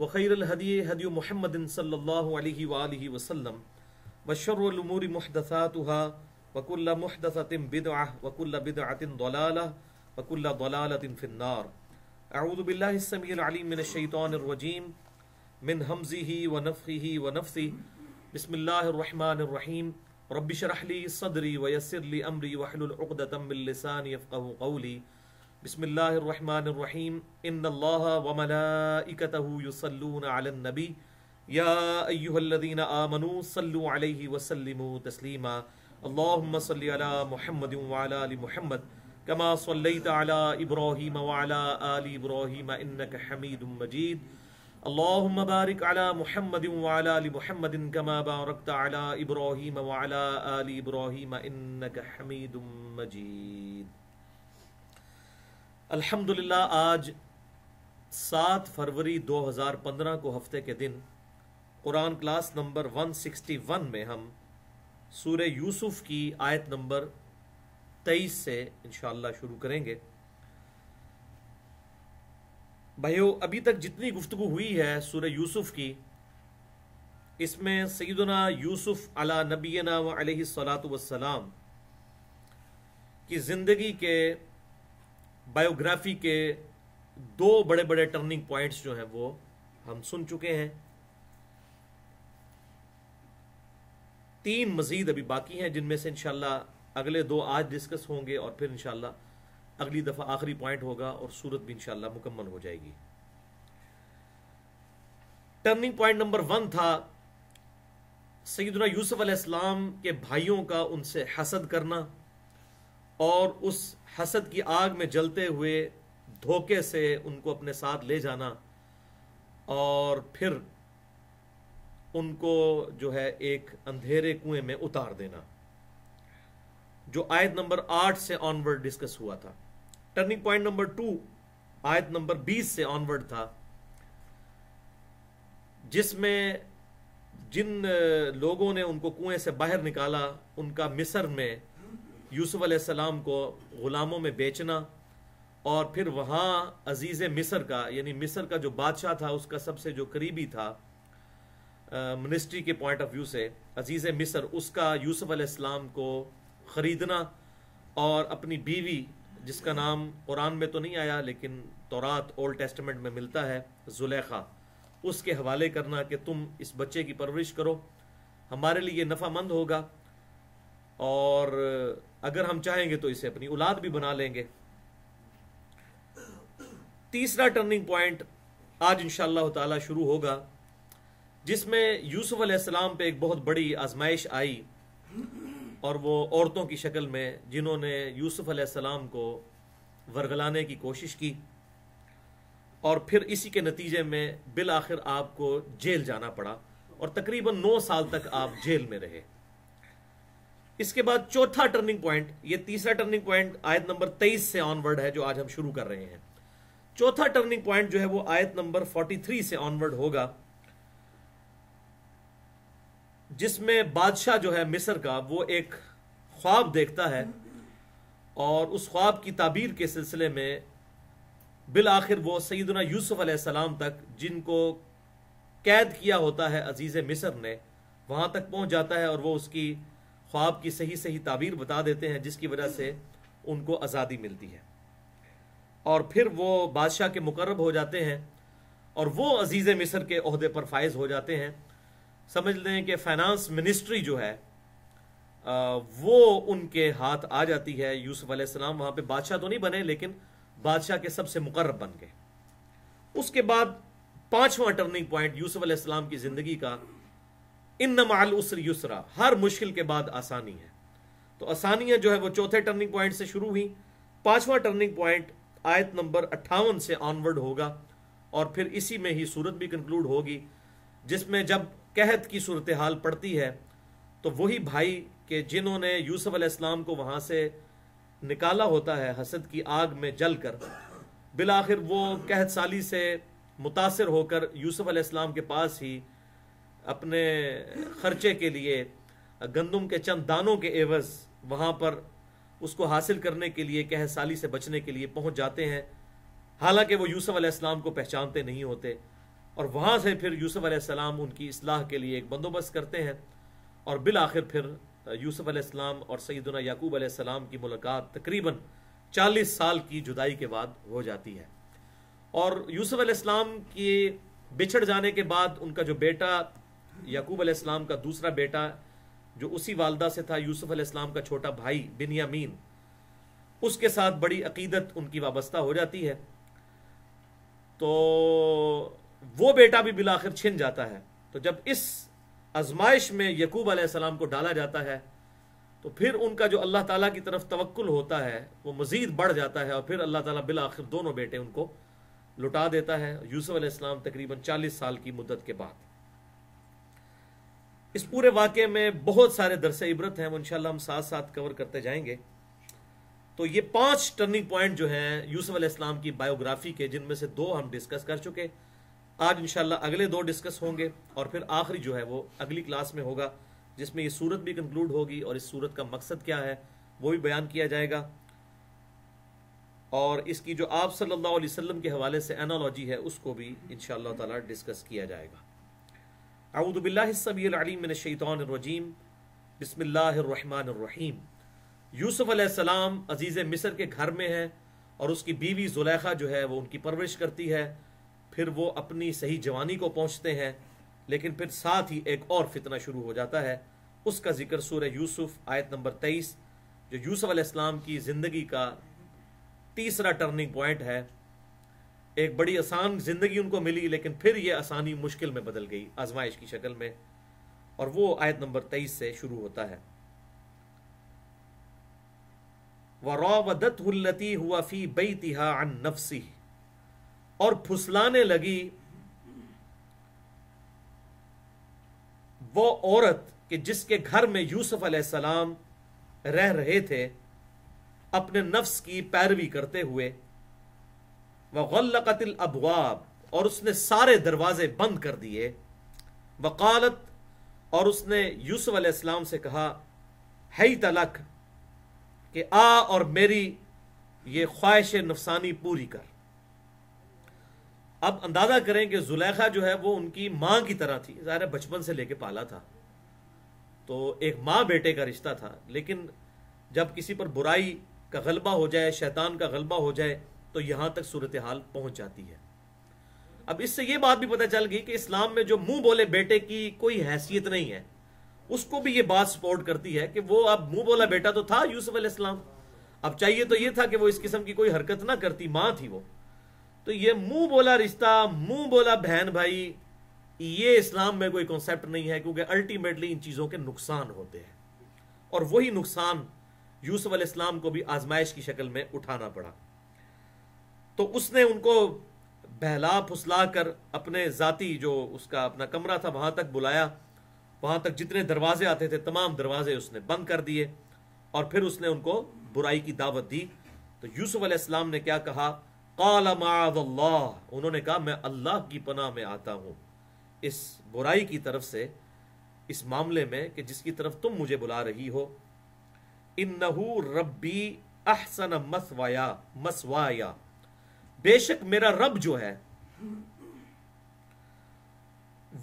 वखैर हदी हदी महमदिन सल्लल्लाहु वसल्लम वशर महदसातहा वकुल्ल महदसतिम बिदआ वकुल्ल बिदआतिन दलाला वकुल्ल दलालतिन फिन्नार अऊज़ु बिल्लाहि समीउल अलीम मिनश शैतानिर रजीम मिन हमज़िही व नफ़्ख़िही व नफ़्सी बिस्मिल्लाहिर रहमानिर रहीम रब्बि शरह ली सदरी व यस्सिर ली अमरी वहलुल उक़दतम मिन लिसानी यफ़क़हु क़ौली बसमीम इन वमलाकतूसलनबी यादीन आमनू सल्लु अलैहि वसल्लम तस्लीमा अल्लाहुम्म सल्लि अला मुहम्मद वाला अली मुहम्मद कमा सल्लैत अला इब्राहीम वाला आली इब्राहीम इन्नक हमीदुम मजीद अल्लाहुम्म बारिक अला मुहम्मद वाला अली मुहम्मद कमा बारकत अला इब्राहीम वाला आली इब्राहीम इन्नक हमीदुम मजीद अल्हम्दुलिल्लाह आज सात फरवरी 2015 को हफ्ते के दिन कुरान क्लास नंबर 161 में हम सूर्य यूसुफ की आयत नंबर 23 से इनशाला शुरू करेंगे भाइयों अभी तक जितनी गुफ्तु हुई है सूर्य यूसुफ की इसमें सईदना यूसुफ अला नबीना वसलात वसलाम की ज़िंदगी के बायोग्राफी के दो बड़े बड़े टर्निंग पॉइंट्स जो हैं वो हम सुन चुके हैं तीन मजीद अभी बाकी हैं जिनमें से इंशाल्लाह अगले दो आज डिस्कस होंगे और फिर इंशाल्लाह अगली दफ़ा आखिरी पॉइंट होगा और सूरत भी इनशाला मुकम्मल हो जाएगी टर्निंग पॉइंट नंबर वन था सईदना यूसुफ अलैहिस्सलाम के भाइयों का उनसे हसद करना और उस हसद की आग में जलते हुए धोखे से उनको अपने साथ ले जाना और फिर उनको जो है एक अंधेरे कुएं में उतार देना जो आयत नंबर आठ से ऑनवर्ड डिस्कस हुआ था टर्निंग पॉइंट नंबर टू आयत नंबर बीस से ऑनवर्ड था जिसमें जिन लोगों ने उनको कुएं से बाहर निकाला उनका मिसर में यूसुफ अलैहिस्सलाम को ग़ुलामों में बेचना और फिर वहाँ अजीज़ मिस्र का यानी मिस्र का जो बादशाह था उसका सबसे जो करीबी था मिनिस्ट्री के पॉइंट ऑफ व्यू से अजीज़ मिस्र उसका यूसुफ अलैहिस्सलाम को ख़रीदना और अपनी बीवी जिसका नाम कुरान में तो नहीं आया लेकिन तौरात ओल्ड टेस्टमेंट में मिलता है जुलेखा उसके हवाले करना कि तुम इस बच्चे की परवरिश करो हमारे लिए नफ़ामंद होगा और अगर हम चाहेंगे तो इसे अपनी औलाद भी बना लेंगे तीसरा टर्निंग पॉइंट आज इन ताला शुरू होगा जिसमें यूसुफ अलैहिस्सलाम पे एक बहुत बड़ी आजमाइश आई और वो औरतों की शक्ल में जिन्होंने यूसुफ अलैहिस्सलाम को वर्गलाने की कोशिश की और फिर इसी के नतीजे में बिल आखिर आपको जेल जाना पड़ा और तकरीबन नौ साल तक आप जेल में रहे इसके बाद चौथा टर्निंग पॉइंट ये तीसरा टर्निंग पॉइंट आयत नंबर 23 से ऑनवर्ड है जो आज हम शुरू कर रहे हैं चौथा टर्निंग पॉइंट जो है वो आयत नंबर 43 से ऑनवर्ड होगा जिसमें बादशाह जो है मिस्र का वो एक ख्वाब देखता है और उस ख्वाब की ताबीर के सिलसिले में बिल आखिर वो सईदना यूसुफ सलाम तक जिनको कैद किया होता है अजीज़ मिस्र ने वहां तक पहुंच जाता है और वो उसकी ख्वाब की सही सही ताबीर बता देते हैं जिसकी वजह से उनको आज़ादी मिलती है और फिर वो बादशाह के मुकरब हो जाते हैं और वो अजीज़ मिसर के अहदे पर फायज हो जाते हैं समझ लें कि फाइनेंस मिनिस्ट्री जो है वो उनके हाथ आ जाती है यूसुफ अलैहिस्सलाम वहाँ पे बादशाह तो नहीं बने लेकिन बादशाह के सबसे मुकर्रब बन गए उसके बाद पांचवा टर्निंग पॉइंट यूसुफ अलैहिस्सलाम की ज़िंदगी का इन नमाल उसर युसरा हर मुश्किल के बाद आसानी है तो आसानियां जो है वो चौथे टर्निंग पॉइंट से शुरू हुई पांचवा टर्निंग पॉइंट आयत नंबर अट्ठावन से ऑनवर्ड होगा और फिर इसी में ही सूरत भी कंक्लूड होगी जिसमें जब कहत की सूरत हाल पड़ती है तो वही भाई के जिन्होंने यूसुफ अलैहिस्सलाम को वहाँ से निकाला होता है हसद की आग में जल कर बिलाखिर वो कहत साली से मुतासर होकर यूसुफ अलैहिस्सलाम के पास ही अपने खर्चे के लिए गंदम के चंद दानों के एवज वहाँ पर उसको हासिल करने के लिए कह साली से बचने के लिए पहुँच जाते हैं हालांकि वो यूसुफ अलैहिस्सलाम को पहचानते नहीं होते और वहाँ से फिर यूसुफ अलैहिस्सलाम उनकी इसलाह के लिए एक बंदोबस्त करते हैं और बिल आखिर फिर यूसुफ अलैहिस्सलाम और सईदना याकूब अलैहिस्सलाम की मुलाकात तकरीबन 40 साल की जुदाई के बाद हो जाती है और यूसुफ अलैहिस्सलाम के बिछड़ जाने के बाद उनका जो बेटा याकूब अलैहिस्सलाम का दूसरा बेटा जो उसी वालदा से था यूसुफ अलैहिस्सलाम का छोटा भाई बिनयामीन उसके साथ बड़ी अकीदत उनकी वाबस्ता हो जाती है तो वो बेटा भी आखिर छिन जाता है तो जब इस आजमाइश में यकूब आलाम को डाला जाता है तो फिर उनका जो अल्लाह ताला की तरफ तवक्ल होता है वो मज़ीद बढ़ जाता है और फिर अल्लाह ताला आखिर दोनों बेटे उनको लुटा देता है यूसुफ अलैहिस्सलाम तकरीबन 40 साल की मुद्दत के बाद इस पूरे वाक्य में बहुत सारे दरस इबरत हैं वो इनशाला हम साथ साथ कवर करते जाएंगे तो ये पांच टर्निंग पॉइंट जो हैं यूसुफ अलैहिस्सलाम की बायोग्राफी के जिनमें से दो हम डिस्कस कर चुके आज इनशाला अगले दो डिस्कस होंगे और फिर आखिरी जो है वो अगली क्लास में होगा जिसमें ये सूरत भी कंक्लूड होगी और इस सूरत का मकसद क्या है वो भी बयान किया जाएगा और इसकी जो आप सल्लल्लाहु अलैहि वसल्लम के हवाले से एनालॉजी है उसको भी इन डिस्कस किया जाएगा अऊदबिल्लाशैतरजीम बसमीम यूसुफ़ अज़ीज़ मिसर के घर में है और उसकी बीवी जुलेखा जो है वो उनकी परवरिश करती है फिर वो अपनी सही जवानी को पहुँचते हैं लेकिन फिर साथ ही एक और फितना शुरू हो जाता है उसका जिक्र सूर्य यूसुफ आयत नंबर तेईस जो यूसुफ की ज़िंदगी का तीसरा टर्निंग पॉइंट है एक बड़ी आसान जिंदगी उनको मिली लेकिन फिर यह आसानी मुश्किल में बदल गई आजमाइश की शक्ल में और वो आयत नंबर तेईस से शुरू होता है रोवदत हुती हुआ फी बई तिहा अन नफसी और फुसलाने लगी वो औरत कि जिसके घर में यूसुफ अलैहिस्सलाम रह रहे थे अपने नफ्स की पैरवी करते हुए वगलकतिल अबवाब और उसने सारे दरवाजे बंद कर दिए वकालत और उसने यूसुफ अलैहिस्सलाम से कहा है तलक कि आ और मेरी ये ख्वाहिश नफसानी पूरी कर अब अंदाजा करें कि जुलेखा जो है वो उनकी माँ की तरह थी ज़ाहिर बचपन से लेके पाला था तो एक माँ बेटे का रिश्ता था लेकिन जब किसी पर बुराई का गलबा हो जाए शैतान का गलबा हो जाए तो यहां तक सूरत हाल पहुंच जाती है अब इससे यह बात भी पता चल गई कि इस्लाम में जो मुंह बोले बेटे की कोई हैसियत नहीं है उसको भी यह बात सपोर्ट करती है कि वो अब मुंह बोला बेटा तो था यूसुफ अलैहिस्सलाम अब चाहिए तो यह था कि वो इस किस्म की कोई हरकत ना करती मां थी वो तो यह मुंह बोला रिश्ता मुंह बोला बहन भाई ये इस्लाम में कोई कॉन्सेप्ट नहीं है क्योंकि अल्टीमेटली इन चीज़ों के नुकसान होते हैं और वही नुकसान यूसुफ अलैहिस्सलाम को भी आजमाइश की शक्ल में उठाना पड़ा तो उसने उनको बहला फुसला कर अपने जाति जो उसका अपना कमरा था वहाँ तक बुलाया वहाँ तक जितने दरवाजे आते थे तमाम दरवाजे उसने बंद कर दिए और फिर उसने उनको बुराई की दावत दी तो यूसुफ अलैहिस्सलाम ने क्या कहा काला उन्होंने कहा मैं अल्लाह की पनाह में आता हूँ इस बुराई की तरफ से इस मामले में कि जिसकी तरफ तुम मुझे बुला रही हो इन्नहू रब्बी अहसन मसवाया मसवाया बेशक मेरा रब जो है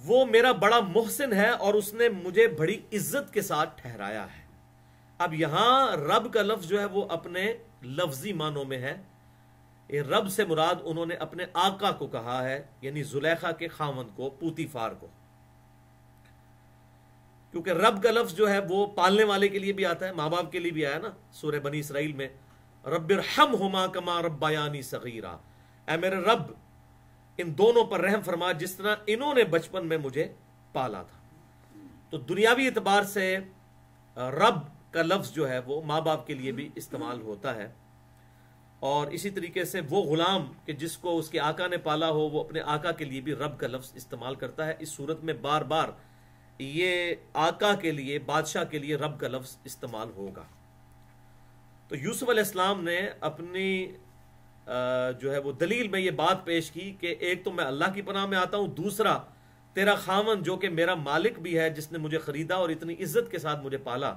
वो मेरा बड़ा मोहसिन है और उसने मुझे बड़ी इज्जत के साथ ठहराया है अब यहां रब का लफ्ज जो है वो अपने लफ्जी मानों में है ये रब से मुराद उन्होंने अपने आका को कहा है यानी जुलेखा के खामन को पूतीफार को क्योंकि रब का लफ्ज जो है वो पालने वाले के लिए भी आता है माँ बाप के लिए भी आया ना सूर्य बनी इसराइल में रब हम हुमा कमा रबानी सगीरा ए मेरे रब इन दोनों पर रहम फरमा जिस तरह इन्होंने बचपन में मुझे पाला था तो दुनियावी एतबार से रब का लफ्ज़ जो है वो माँ बाप के लिए भी इस्तेमाल होता है और इसी तरीके से वो ग़ुलाम कि जिसको उसके आका ने पाला हो वो अपने आका के लिए भी रब का लफ्ज़ इस्तेमाल करता है इस सूरत में बार बार ये आका के लिए बादशाह के लिए रब का लफ्ज़ इस्तेमाल होगा तो यूसुफ अलैहिस्सलाम ने अपनी जो है वो दलील में ये बात पेश की कि एक तो मैं अल्लाह की पनाह में आता हूँ दूसरा तेरा खामन जो कि मेरा मालिक भी है जिसने मुझे ख़रीदा और इतनी इज्जत के साथ मुझे पाला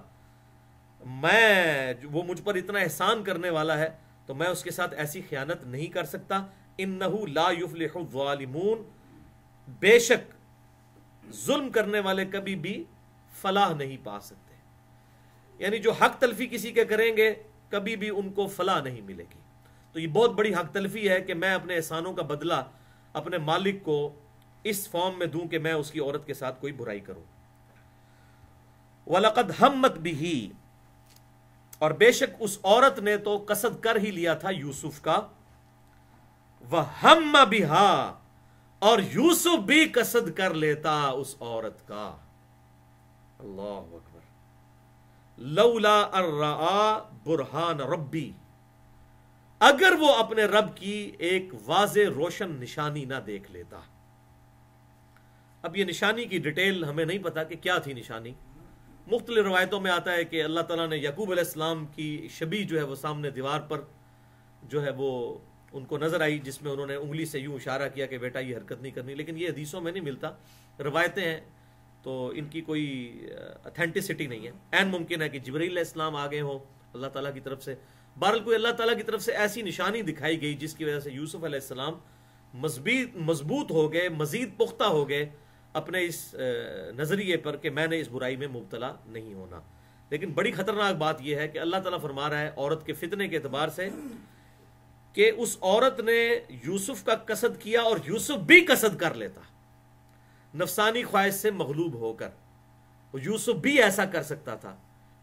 मैं वो मुझ पर इतना एहसान करने वाला है तो मैं उसके साथ ऐसी ख्यानत नहीं कर सकता इन नहू लाफलिमून बेशक जुल्म करने वाले कभी भी फलाह नहीं पा सकते यानी जो हक तलफी किसी के करेंगे कभी भी उनको फला नहीं मिलेगी तो ये बहुत बड़ी हक तलफी है कि मैं अपने एहसानों का बदला अपने मालिक को इस फॉर्म में दूं कि मैं उसकी औरत के साथ कोई बुराई करूं वलकद हमत भी और बेशक उस औरत ने तो कसद कर ही लिया था यूसुफ का वह हम भी हा और यूसुफ भी कसद कर लेता उस औरत का अल्लाह अकबर लौला अर्रा बुरहान रबी अगर वो अपने रब की एक वाज रोशन निशानी ना देख लेता अब यह निशानी की डिटेल हमें नहीं पता कि क्या थी निशानी मुख्तलि रवायतों में आता है कि अल्लाह तला ने यकूब अलैहिस्सलाम की शबी जो है वो सामने दीवार पर जो है वो उनको नज़र आई जिसमें उन्होंने उंगली से यूं इशारा किया कि बेटा ये हरकत नहीं करनी लेकिन ये हदीसों में नहीं मिलता रवायतें हैं तो इनकी कोई अथेंटिसिटी नहीं है एन मुमकिन है कि जबरील इस्लाम आ गए अल्लाह ताला की तरफ से बहरल कोई अल्लाह ताला की तरफ से ऐसी निशानी दिखाई गई जिसकी वजह से यूसुफ अलैहिस्सलाम मजबूत हो गए मजीद पुख्ता हो गए अपने इस नज़रिए पर कि मैंने इस बुराई में मुबतला नहीं होना लेकिन बड़ी खतरनाक बात यह है कि अल्लाह ताला फरमा रहा है औरत के फितने के अतबार से कि उस औरत ने यूसुफ का कसद किया और यूसुफ भी कसद कर लेता नफसानी ख्वाहिश से मगलूब होकर यूसुफ भी ऐसा कर सकता था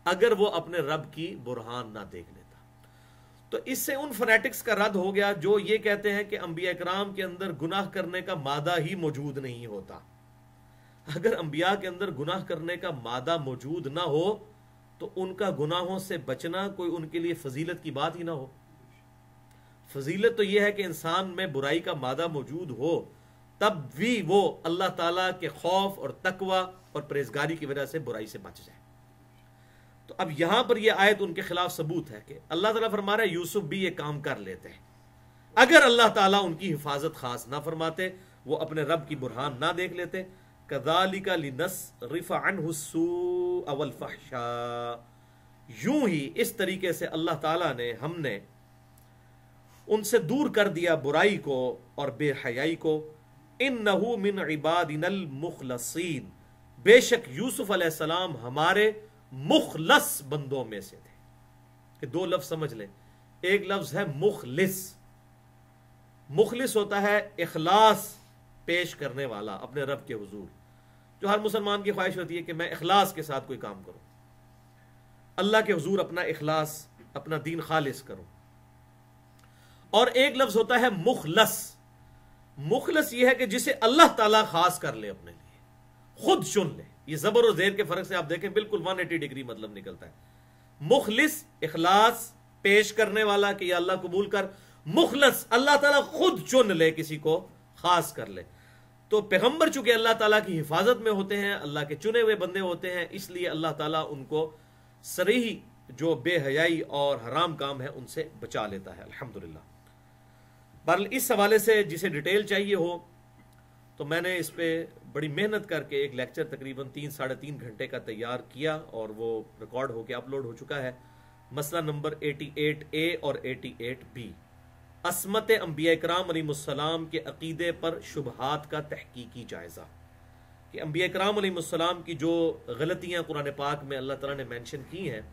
अगर वो अपने रब की बुरहान ना देख लेता तो इससे उन फनेटिक्स का रद्द हो गया जो ये कहते हैं कि अंबिया कराम के अंदर गुनाह करने का मादा ही मौजूद नहीं होता अगर अंबिया के अंदर गुनाह करने का मादा मौजूद ना हो तो उनका गुनाहों से बचना कोई उनके लिए फजीलत की बात ही ना हो फजीलत तो यह है कि इंसान में बुराई का मादा मौजूद हो तब भी वो अल्लाह ताला के खौफ और तकवा और परहेजगारी की वजह से बुराई से बच जाए अब यहां पर यह आयत उनके खिलाफ सबूत है कि अल्लाह ताला फरमा रहा यूसुफ भी ये काम कर लेते हैं अगर अल्लाह ताला उनकी हिफाजत खास ना फरमाते वो अपने रब की बुरहान ना देख लेते कदालिका लिनस रिफ़ान अवल फहशा यूं ही इस तरीके से अल्लाह ताला ने हमने उनसे दूर कर दिया बुराई को और बेहयाई को इन नहू मिन इबादिनल मुखलसीन बेशक यूसुफ़ अलैहिस्सलाम हमारे मुखलस बंदों में से थे कि दो लफ्ज समझ लें एक लफ्ज है मुखलिस मुखलिस होता है इखलास पेश करने वाला अपने रब के हजूर जो हर मुसलमान की ख्वाहिश होती है कि मैं इखलास के साथ कोई काम करूं अल्लाह के हजूर अपना इखलास अपना दीन खालिश करूं और एक लफ्ज होता है मुखलस मुखलस यह है कि जिसे अल्लाह ताला खास कर ले अपने लिए खुद चुन ले ये जबर और जेर के फर्क से आप देखें बिल्कुल 180 डिग्री मतलब निकलता है मुखलिस इखलास पेश करने वाला कि अल्लाह कबूल कर मुखलस अल्लाह ताला खुद चुन ले किसी को खास कर ले तो पैगंबर चूंकि अल्लाह ताला की हिफाजत में होते हैं अल्लाह के चुने हुए बंदे होते हैं इसलिए अल्लाह ताला उनको सरीही जो बेहयाई और हराम काम है उनसे बचा लेता है अलहमदुल्ला पर इस हवाले से जिसे डिटेल चाहिए हो तो मैंने इस पर बड़ी मेहनत करके एक लेक्चर तकरीबन तीन साढ़े तीन घंटे का तैयार किया और वो रिकॉर्ड होकर अपलोड हो चुका है मसला नंबर 88 ए और 88 बी असमत अम्बिया कराम सलाम के अकीदे पर शुभहात का तहकीकी जायज़ा कि अम्बिया कराम सलाम की जो गलतियाँ कुरान पाक में अल्लाह तला ने मैंशन की हैं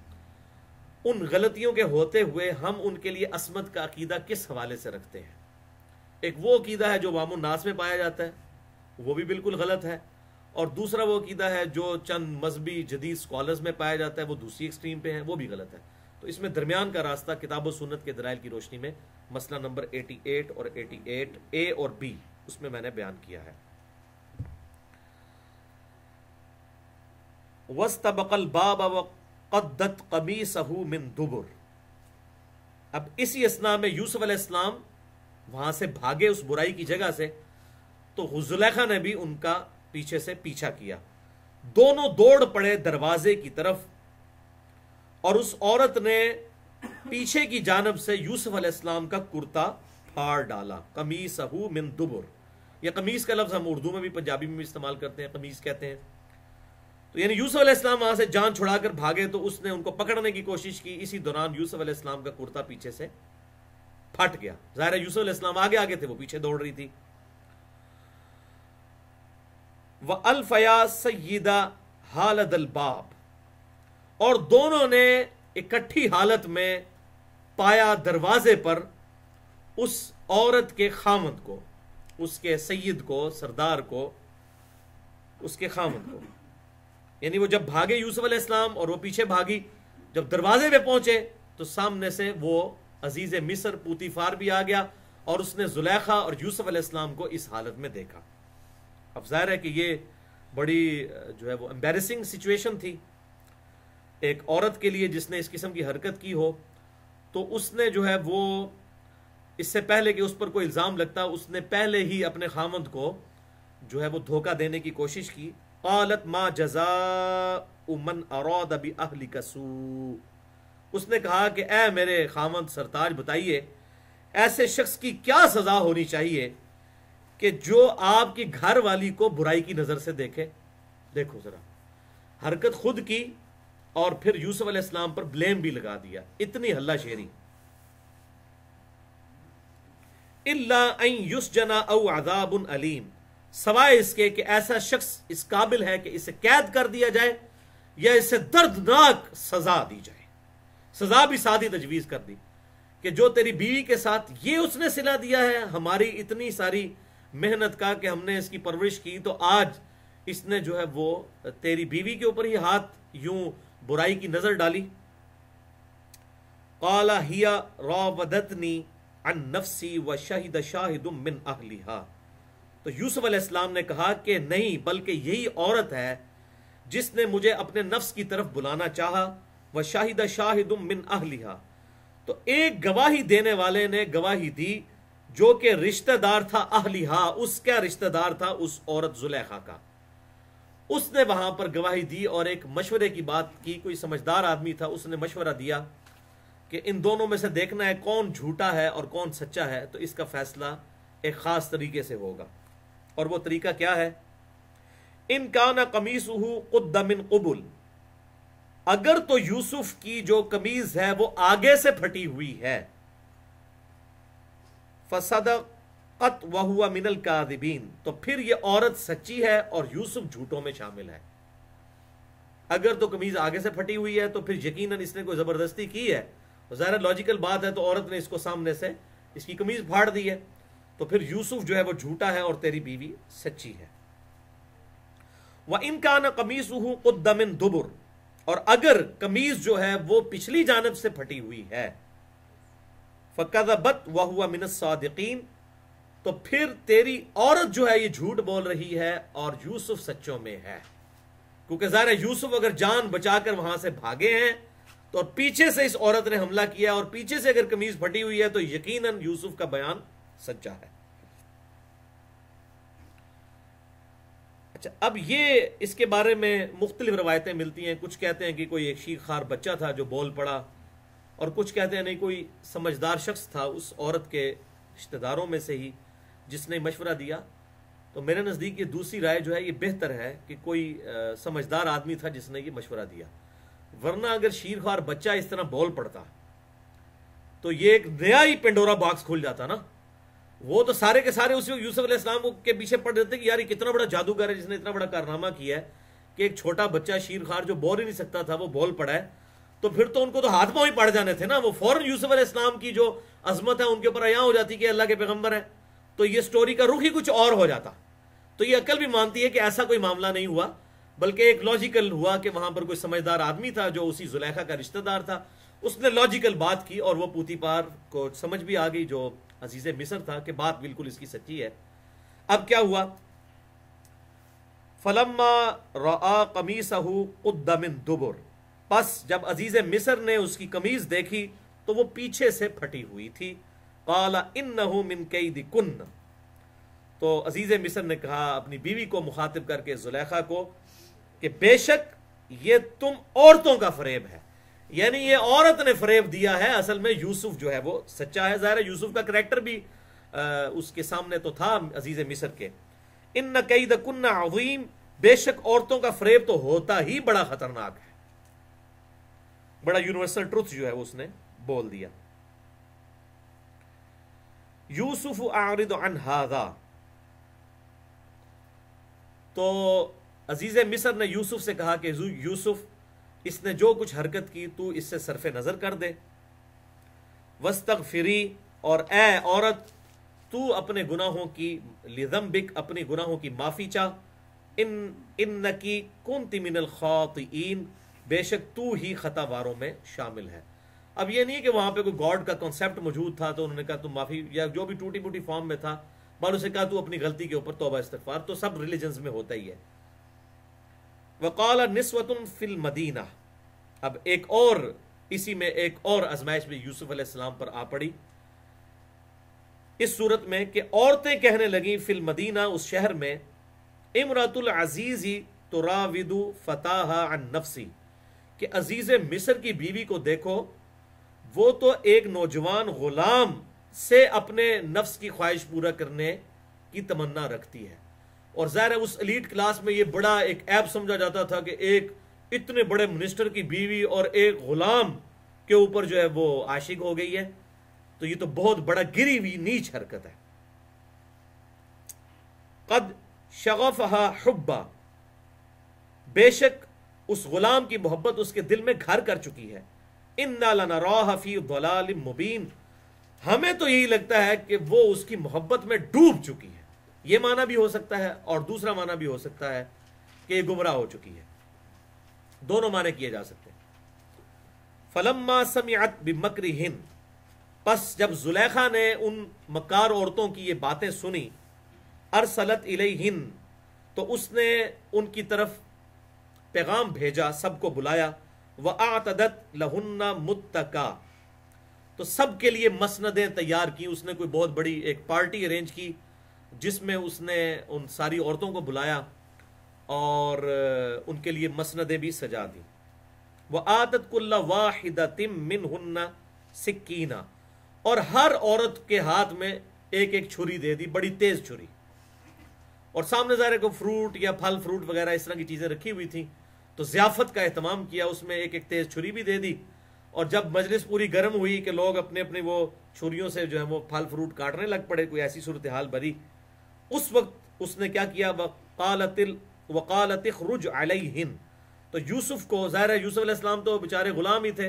उन गलतियों के होते हुए हम उनके लिए असमत का अकीदा किस हवाले से रखते हैं एक वो अकीदा है जो वामो नास में पाया जाता है वो भी बिल्कुल गलत है और दूसरा वो अकीदा है जो चंद मजहबी जदीद स्कॉलर्स में पाया जाता है वो दूसरी एक्सट्रीम पे है वो भी गलत है तो इसमें दरमियान का रास्ता किताब सुन्नत के दलाइल की रोशनी में मसला नंबर 88 और 88 ए और बी उसमें मैंने बयान किया है वस्तबकल बाब वदत कमी सहू मिन दुबुर अब इसी असना में यूसुफ अलैहिस्सलाम वहां से भागे उस बुराई की जगह से तो हुजुलेखा ने भी उनका पीछे से पीछा किया दोनों दौड़ पड़े दरवाजे की तरफ और उस औरत ने पीछे की जानब से यूसुफ अलैहिस्सलाम का कुर्ता फाड़ डाला कमीस अहू मिन दुबुर यह कमीज का लफ्ज हम उर्दू में भी पंजाबी में भी इस्तेमाल करते हैं कमीज कहते हैं तो यानी यूसुफ अलैहिस्सलाम वहां से जान छुड़ाकर भागे तो उसने उनको पकड़ने की कोशिश की इसी दौरान यूसुफ अलैहिस्सलाम का कुर्ता पीछे से फट गया जाहिर है यूसुफ अलैहिस्सलाम आगे आगे थे वो पीछे दौड़ रही थी व अलफया सैदा हालत अलबाब और दोनों ने इकट्ठी हालत में पाया दरवाजे पर उस औरत के खामद को उसके सैद को सरदार को उसके खामद को यानी वो जब भागे यूसुफ इस्लाम और वो पीछे भागी जब दरवाजे पे पहुंचे तो सामने से वो अजीज मिस्र पूतीफार भी आ गया और उसने जुलेखा और यूसुफ अलैहिस्सलाम को इस हालत में देखा अब जाहिर है कि ये बड़ी जो है वो एम्बेरसिंग सिचुएशन थी एक औरत के लिए जिसने इस किस्म की हरकत की हो तो उसने जो है वो इससे पहले कि उस पर कोई इल्ज़ाम लगता उसने पहले ही अपने खामद को जो है वो धोखा देने की कोशिश की कौलत मा जजा उमन अरौद अहली कसू उसने कहा कि ए मेरे खामद सरताज बताइए ऐसे शख्स की क्या सज़ा होनी चाहिए कि जो आपकी घर वाली को बुराई की नज़र से देखे देखो ज़रा हरकत खुद की और फिर यूसुफ अलैहिस्सलाम पर ब्लेम भी लगा दिया इतनी हल्ला शेरी इल्ला औ अदाबन अलीम सवाए इसके कि ऐसा शख्स इस काबिल है कि इसे कैद कर दिया जाए या इसे दर्दनाक सजा दी जाए सजा भी सादी तजवीज़ कर दी कि जो तेरी बीवी के साथ ये उसने सिला दिया है हमारी इतनी सारी मेहनत का कि हमने इसकी परवरिश की तो आज इसने जो है वो तेरी बीवी के ऊपर ही हाथ यूं बुराई की नजर डाली काला हिया रौवदतनी अन नफसी व शाहिद शाहिदुम मिन अहलिहा तो यूसुफ अलैहिस्सलाम ने कहा कि नहीं बल्कि यही औरत है जिसने मुझे अपने नफ्स की तरफ बुलाना चाहा व शाहिद शाहिदुम मिन अहलिहा तो एक गवाही देने वाले ने गवाही दी जो कि रिश्तेदार था अहलिहा उसका रिश्तेदार था उस औरत जुलेखा का उसने वहां पर गवाही दी और एक मशवरे की बात की कोई समझदार आदमी था उसने मशवरा दिया कि इन दोनों में से देखना है कौन झूठा है और कौन सच्चा है तो इसका फैसला एक खास तरीके से होगा और वो तरीका क्या है ना कमीज कुद्दमिन कबुल अगर तो यूसुफ की जो कमीज है वो आगे से फटी हुई है फसद अत वहुआ मिनल कादिबीन तो फिर ये औरत सच्ची है और यूसुफ झूठों में शामिल है अगर तो कमीज आगे से फटी हुई है तो फिर यकीनन इसने कोई जबरदस्ती की है तो ज़ाहिर लॉजिकल बात है तो औरत ने इसको सामने से इसकी कमीज फाड़ दी है तो फिर यूसुफ जो है वो झूठा है और तेरी बीवी सच्ची है वह ना कमीज कुदमिन दुबुर और अगर कमीज जो है वो पिछली जानब से फटी हुई है फ़कदबत वह हुआ मिनसादिकीन तो फिर तेरी औरत जो है ये झूठ बोल रही है और यूसुफ सच्चों में है क्योंकि ज़ाहिर है यूसुफ अगर जान बचाकर वहां से भागे हैं तो और पीछे से इस औरत ने हमला किया और पीछे से अगर कमीज फटी हुई है तो यकीनन यूसुफ का बयान सच्चा है अच्छा अब ये इसके बारे में मुख्तलिफ रवायतें मिलती हैं कुछ कहते हैं कि कोई एक शीख खार बच्चा था जो बोल पड़ा और कुछ कहते हैं नहीं कोई समझदार शख्स था उस औरत के रिश्तेदारों में से ही जिसने मशवरा दिया तो मेरे नज़दीक ये दूसरी राय जो है ये बेहतर है कि कोई समझदार आदमी था जिसने ये मशवरा दिया वरना अगर शीरखार बच्चा इस तरह बोल पड़ता तो ये एक नया ही पेंडोरा बॉक्स खुल जाता ना वो तो सारे के सारे उसी यूसुफ अलैहिस्सलाम के पीछे पड़ देते कि यार ये कितना बड़ा जादूगर है जिसने इतना बड़ा कारनामा किया है कि एक छोटा बच्चा शीर खार जो बोल ही नहीं सकता था वो बोल पड़ा है तो फिर तो उनको तो हाथ पाँव ही पड़ जाने थे ना वो फौरन यूसुफ इस्लाम की जो अजमत है उनके ऊपर अयां हो जाती कि अल्लाह के पैगम्बर है तो ये स्टोरी का रुख ही कुछ और हो जाता तो ये अक्ल भी मानती है कि ऐसा कोई मामला नहीं हुआ बल्कि एक लॉजिकल हुआ कि वहां पर कोई समझदार आदमी था जो उसी जुलेखा का रिश्तेदार था उसने लॉजिकल बात की और वह पूती पार को समझ भी आ गई जो अजीज मिसर था कि बात बिल्कुल इसकी सच्ची है अब क्या हुआ फलम्मा रमीसहू उद्दमिन दुबुर पस जब अजीज मिसर ने उसकी कमीज देखी तो वो पीछे से फटी हुई थी काला इन मिन कई कुन्न तो अजीज मिसर ने कहा अपनी बीवी को मुखातिब करके जुलेखा को कि बेशक ये तुम औरतों का फरेब है यानी ये औरत ने फरेब दिया है असल में यूसुफ जो है वो सच्चा है ज़ाहिर है यूसुफ का करेक्टर भी आ, उसके सामने तो था अजीज मिसर के इन न कई दकुन्ना अवीम बेशक औरतों का फरेब तो होता ही बड़ा खतरनाक है बड़ा यूनिवर्सल ट्रुथ जो है उसने बोल दिया यूसुफ आरिद हादा तो अजीज मिसर ने यूसुफ से कहा कि यूसुफ इसने जो कुछ हरकत की तू इससे सरफे नजर कर दे वस्तक फिरी और ए औरत तू अपने गुनाहों की लिजम्बिक अपने गुनाहों की माफी चाह इन इन नकी कुंती मिनल खौत बेशक तू ही खतावारों में शामिल है अब ये नहीं है कि वहां पे कोई गॉड का कॉन्सेप्ट मौजूद था तो उन्होंने कहा तुम माफी या जो भी टूटी फूटी फॉर्म में था मान उसे कहा तू अपनी गलती के ऊपर तोबा इस्तफार तो सब रिलीजन में होता ही है वकाल नस्वतन फिल मदीना अब एक और इसी में एक और आजमाइश में यूसुफ अलैहिस्सलाम पर आ पड़ी इस सूरत में कि औरतें कहने लगी फिल मदीना उस शहर में इमरातुल अजीज ही तो राविदु फताहा नफसी कि अजीज मिस्र की बीवी को देखो वो तो एक नौजवान गुलाम से अपने नफ्स की ख्वाहिश पूरा करने की तमन्ना रखती है और ज़ाहिर है उस अलीट क्लास में ये बड़ा एक ऐप समझा जाता था कि एक इतने बड़े मिनिस्टर की बीवी और एक गुलाम के ऊपर जो है वो आशिक हो गई है तो ये तो बहुत बड़ा गिरी हुई नीच हरकत है कद शगफहा हुब्बा बेशक उस गुलाम की मोहब्बत उसके दिल में घर कर चुकी है इन्ना लना रॉफी मुबीन हमें तो यही लगता है कि वो उसकी मोहब्बत में डूब चुकी है ये माना भी हो सकता है और दूसरा माना भी हो सकता है कि गुमराह हो चुकी है दोनों माने किए जा सकते हैं फलम्मा समियत बिमकरी हिंद बस जब जुलेखा ने उन मकार औरतों की ये बातें सुनी अरसलत इले हिंद तो उसने उनकी तरफ पैगाम भेजा सबको बुलाया व आतदत लहुन्ना मुत्तका तो सब के लिए मसनदें तैयार की उसने कोई बहुत बड़ी एक पार्टी अरेंज की जिसमें उसने उन सारी औरतों को बुलाया और उनके लिए मसनदें भी सजा दी वह आदत कुल्ला तिम मिन हन्ना सिक्कीना और हर औरत के हाथ में एक एक छुरी दे दी बड़ी तेज छुरी और सामने रहे को फ्रूट या फल फ्रूट वगैरह इस तरह की चीज़ें रखी हुई थी तो ज़ियाफ़त का अहतमाम किया उसमें एक एक तेज़ छुरी भी दे दी और जब मजलिस पूरी गर्म हुई कि लोग अपने अपने वो छुरियों से जो है वो फल फ्रूट काटने लग पड़े कोई ऐसी सूरत हाल भरी उस वक्त उसने क्या किया वकालतिल वकालत रुज हिंद तो यूसुफ को ज़ाहिर यूसुफ इस्लाम तो बेचारे गुलाम ही थे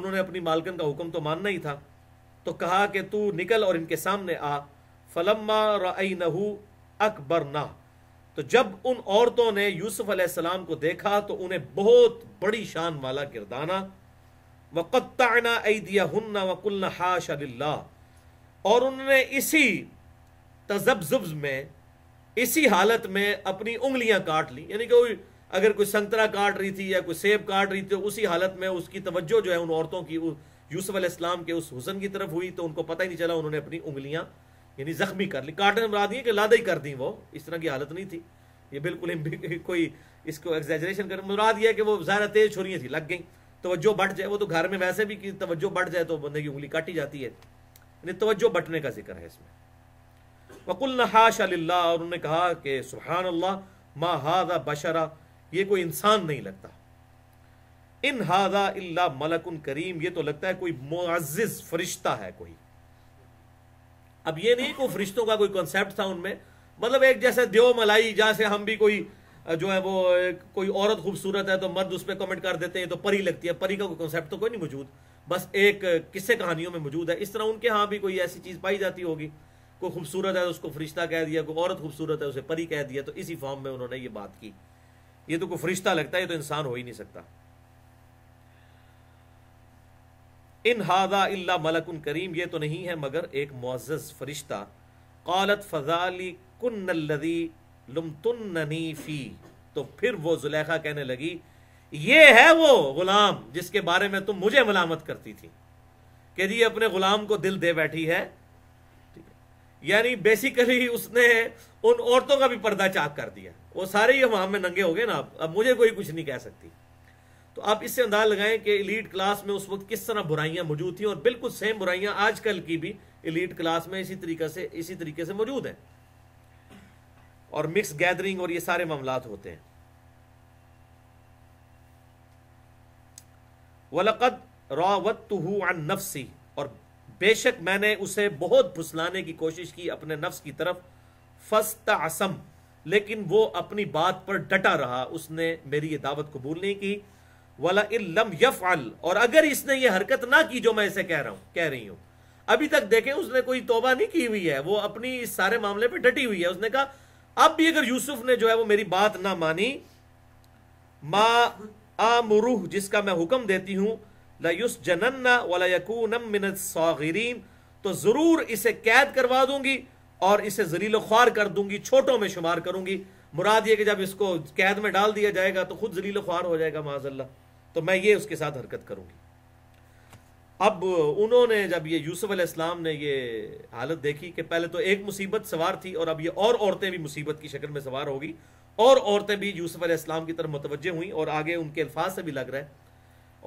उन्होंने अपनी मालकन का हुक्म तो मानना ही था तो कहा कि तू निकल और इनके सामने आ फलम्मा रई नहू अकबर ना तो जब उन औरतों ने यूसुफ अलैहिस्सलाम को देखा तो उन्हें बहुत बड़ी शान वाला गिरदाना वक़त्ताना ऐदिया हन्ना वकुल्ना हाश और उन्होंने इसी तजब्जुब्ज में इसी हालत में अपनी उंगलियां काट ली यानी कि अगर कोई संतरा काट रही थी या कोई सेब काट रही थी तो उसी हालत में उसकी तवज्जो जो है उन औरतों की यूसुफ अलैहिस्सलाम के उस हुसन की तरफ हुई तो उनको पता ही नहीं चला उन्होंने अपनी उंगलियां यानी जख्मी कर ली काटने मरा दिए कि लादा ही कर दी वो इस तरह की हालत नहीं थी ये बिल्कुल कोई इसको एग्जेजरेशन कर मुराद यह कि वो ज़्यादा तेज छुरी थी लग गई तोज्जो बढ़ जाए वो तो घर में वैसे भी तवज्जो बढ़ जाए तो बंदे की उंगली काटी जाती है यानी तोज्जो बटने का जिक्र है इसमें वकुल नहाश अल्लाह और उन्होंने कहा कि सुबहान अल्लाह मा हादा बशरा ये कोई इंसान नहीं लगता इन हादा इल्ला मलकुन करीम ये तो लगता है कोई मुआज़ फरिश्ता है कोई अब ये नहीं कोई फरिश्तों का कोई कॉन्सेप्ट था उनमें मतलब एक जैसे देव मलाई जहाँ से हम भी कोई जो है वो कोई औरत खूबसूरत है तो मर्द उस पर कमेंट कर देते हैं तो परी लगती है परी का कोई कॉन्सेप्ट तो कोई नहीं मौजूद बस एक किस्से कहानियों में मौजूद है इस तरह उनके यहाँ भी कोई ऐसी चीज़ पाई जाती होगी कोई खूबसूरत है उसको फरिश्ता कह दिया कोई औरत खूबसूरत है उसे परी कह दिया तो इसी फॉर्म में उन्होंने ये बात की ये तो कोई फरिश्ता लगता है ये तो इंसान हो ही नहीं सकता इन हादा इल्ला मलकुन करीम ये तो नहीं है मगर एक मोज फरिश्ता कालत फ़जाली कन्नदी लुमतुन्ननी फ़ी तो फिर वो जुलेखा कहने लगी ये है वो गुलाम जिसके बारे में तुम मुझे मलामत करती थी कि जी अपने गुलाम को दिल दे बैठी है यानी बेसिकली उसने उन औरतों का भी पर्दा चाक कर दिया वो सारे ही हम में नंगे हो गए ना अब मुझे कोई कुछ नहीं कह सकती तो आप इससे अंदाज लगाएं कि इलीट क्लास में उस वक्त किस तरह बुराइयां मौजूद थी और बिल्कुल सेम बुराइयां आजकल की भी इलीट क्लास में इसी तरीके से इसी तरीके से मौजूद है और मिक्स गैदरिंग और ये सारे मामला होते हैं वलकद रावत अन नफसी और बेशक मैंने उसे बहुत फुसलाने की कोशिश की अपने नफ्स की तरफ फस्त असम लेकिन वो अपनी बात पर डटा रहा उसने मेरी ये दावत कबूल नहीं की वाला इलम यफ अल और अगर इसने ये हरकत ना की जो मैं इसे कह रहा हूं कह रही हूं अभी तक देखें उसने कोई तोबा नहीं की हुई है वो अपनी इस सारे मामले पे डटी हुई है उसने कहा अब भी अगर यूसुफ ने जो है वो मेरी बात ना मानी मा मुरूह जिसका मैं हुक्म देती हूं लयुस जनन्ना वाला यकूनम मिनत तो जरूर इसे कैद करवा दूंगी और इसे जरील ख्वार कर दूंगी छोटों में शुमार करूंगी मुराद ये कि जब इसको कैद में डाल दिया जाएगा तो खुद जलील ख्वार हो जाएगा माजल्ला तो मैं ये उसके साथ हरकत करूंगी अब उन्होंने जब ये यूसुफ अलैहिस्सलाम ने ये हालत देखी कि पहले तो एक मुसीबत सवार थी और अब ये और औरतें भी मुसीबत की शक्ल में सवार होगी और औरतें भी यूसुफ अलैहिस्सलाम की तरफ मुतवजह हुई और आगे उनके अल्फाज से भी लग रहा है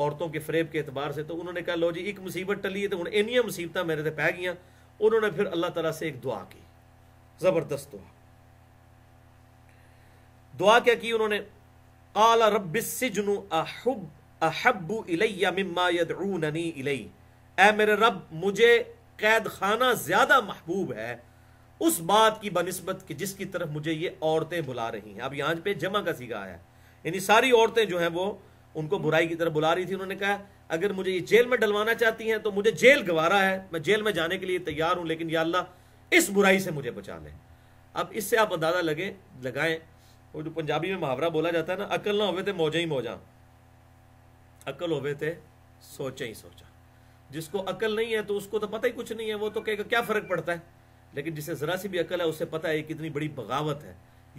औरतों के फरेब के अतबार से तो उन्होंने कहा लो जी एक मुसीबत टली है तो उन्होंने इनिया मुसीबत मेरे से पै गई उन्होंने फिर अल्लाह तला से एक दुआ की ज़बरदस्त दुआ दुआ क्या की उन्होंने काल रबिसजनु अहबू इलैया मिम्मा यदरूननी इलै ए मेरे रब मुझे कैद खाना ज्यादा महबूब है उस बात की बनस्बत की जिसकी तरफ मुझे ये औरतें बुला रही हैं अब यहां पे जमा का सीखा आया यानी सारी औरतें जो हैं वो उनको बुराई की तरफ बुला रही थी उन्होंने कहा अगर मुझे ये जेल में डलवाना चाहती हैं तो मुझे जेल गवारा है मैं जेल में जाने के लिए तैयार हूं लेकिन या अल्लाह इस बुराई से मुझे बचा लें अब इससे आप अंदाजा लगे लगाएं वो जो पंजाबी में मुहावरा बोला जाता है ना अकल ना ਹੋਵੇ तो मौजा ही मौजा अकल होवे थे सोचा ही सोचा जिसको अकल नहीं है तो उसको तो पता ही कुछ नहीं है वो तो कहेगा क्या फर्क पड़ता है लेकिन जिसे जरा सी भी अकल है उसे पता है कितनी बड़ी बगावत है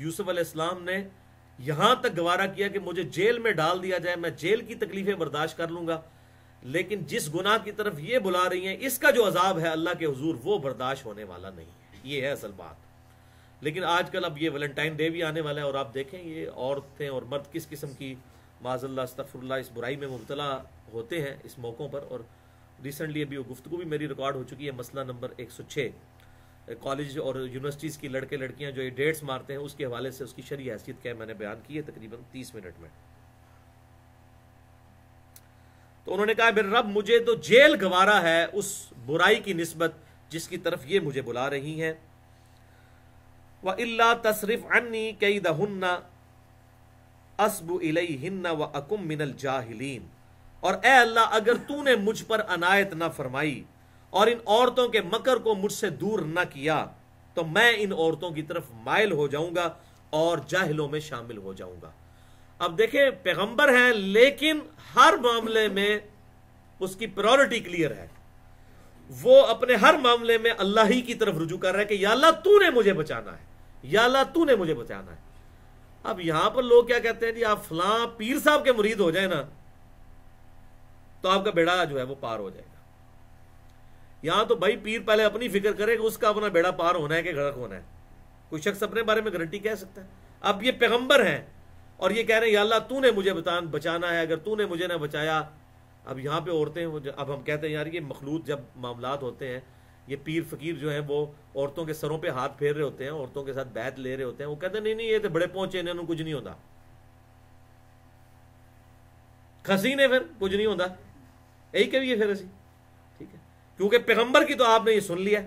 यूसुफ अलैहिस्सलाम ने यहां तक गवारा किया कि मुझे जेल में डाल दिया जाए मैं जेल की तकलीफें बर्दाश्त कर लूंगा लेकिन जिस गुनाह की तरफ ये बुला रही हैं इसका जो अजाब है अल्लाह के हजूर वो बर्दाश्त होने वाला नहीं है ये है असल बात लेकिन आजकल अब ये वैलेंटाइन डे भी आने वाला है और आप देखें ये औरतें और मर्द किस किस्म की माजल्ला तफरल्ला इस बुराई में मुबतला होते हैं इस मौक़ों पर और रिसेंटली अभी वो गुफ्तु भी मेरी रिकॉर्ड हो चुकी है मसला नंबर एक सौ छः कॉलेज और यूनिवर्सिटीज़ की लड़के लड़कियां जो ये डेट्स मारते हैं उसके हवाले से उसकी शरी हैसियत क्या है मैंने बयान की है तकरीबन तीस मिनट में तो उन्होंने कहा मेरे रब मुझे तो जेल गवारा है उस बुराई की नस्बत जिसकी तरफ ये मुझे बुला रही हैं व अल्ला तसरफ़ अन्नी कई असब इलई हिन्ना व अकुम मिनल जाहलीन और ए अल्लाह अगर तूने मुझ पर अनायत ना फरमाई और इन औरतों के मकर को मुझसे दूर ना किया तो मैं इन औरतों की तरफ मायल हो जाऊंगा और जाहिलों में शामिल हो जाऊंगा अब देखे पैगंबर हैं लेकिन हर मामले में उसकी प्रायोरिटी क्लियर है वो अपने हर मामले में अल्लाह ही की तरफ रुजू कर रहा है कि याल्ला तू ने मुझे बचाना है याल्ला तू ने मुझे बचाना है अब यहां पर लोग क्या कहते हैं जी आप फलां पीर साहब के मुरीद हो जाए ना तो आपका बेड़ा जो है वो पार हो जाएगा यहां तो भाई पीर पहले अपनी फिक्र करे कि उसका अपना बेड़ा पार होना है कि गड़क होना है कोई शख्स अपने बारे में गारंटी कह सकता है अब ये पैगंबर हैं और ये कह रहे हैं याल्ला तू ने मुझे बचाना है अगर तू ने मुझे ना बचाया अब यहाँ पे औरतें अब हम कहते हैं यार ये मखलूत जब मामला होते हैं ये पीर फकीर जो है वो औरतों के सरों पे हाथ फेर रहे होते हैं औरतों के साथ बैत ले रहे होते हैं वो कहते हैं नहीं नहीं ये तो बड़े पहुंचे इन्हें कुछ नहीं होता खसी ने फिर कुछ नहीं होता यही कहिए फिर असी ठीक है क्योंकि पैगंबर की तो आपने ये सुन लिया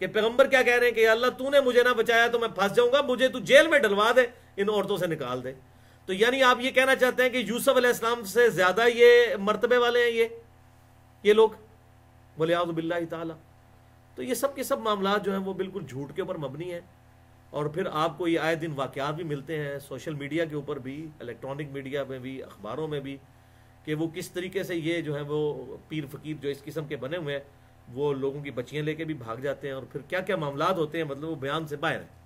कि पैगंबर क्या कह रहे हैं कि अल्लाह तूने मुझे ना बचाया तो मैं फंस जाऊंगा मुझे तू जेल में डलवा दे इन औरतों से निकाल दे तो यानी आप ये कहना चाहते हैं कि यूसुफ अलैहिस्सलाम से ज्यादा ये मर्तबे वाले हैं ये ये लोग बोले बिल्ला ताला तो ये सब के सब मामला जो हैं वो बिल्कुल झूठ के ऊपर मबनी है और फिर आपको ये आए दिन वाक़ात भी मिलते हैं सोशल मीडिया के ऊपर भी इलेक्ट्रॉनिक मीडिया में भी अखबारों में भी कि वो किस तरीके से ये जो है वो पीर फकीर जो इस किस्म के बने हुए हैं वो लोगों की बच्चियाँ लेके भी भाग जाते हैं और फिर क्या क्या मामला होते हैं मतलब वो बयान से बाहर हैं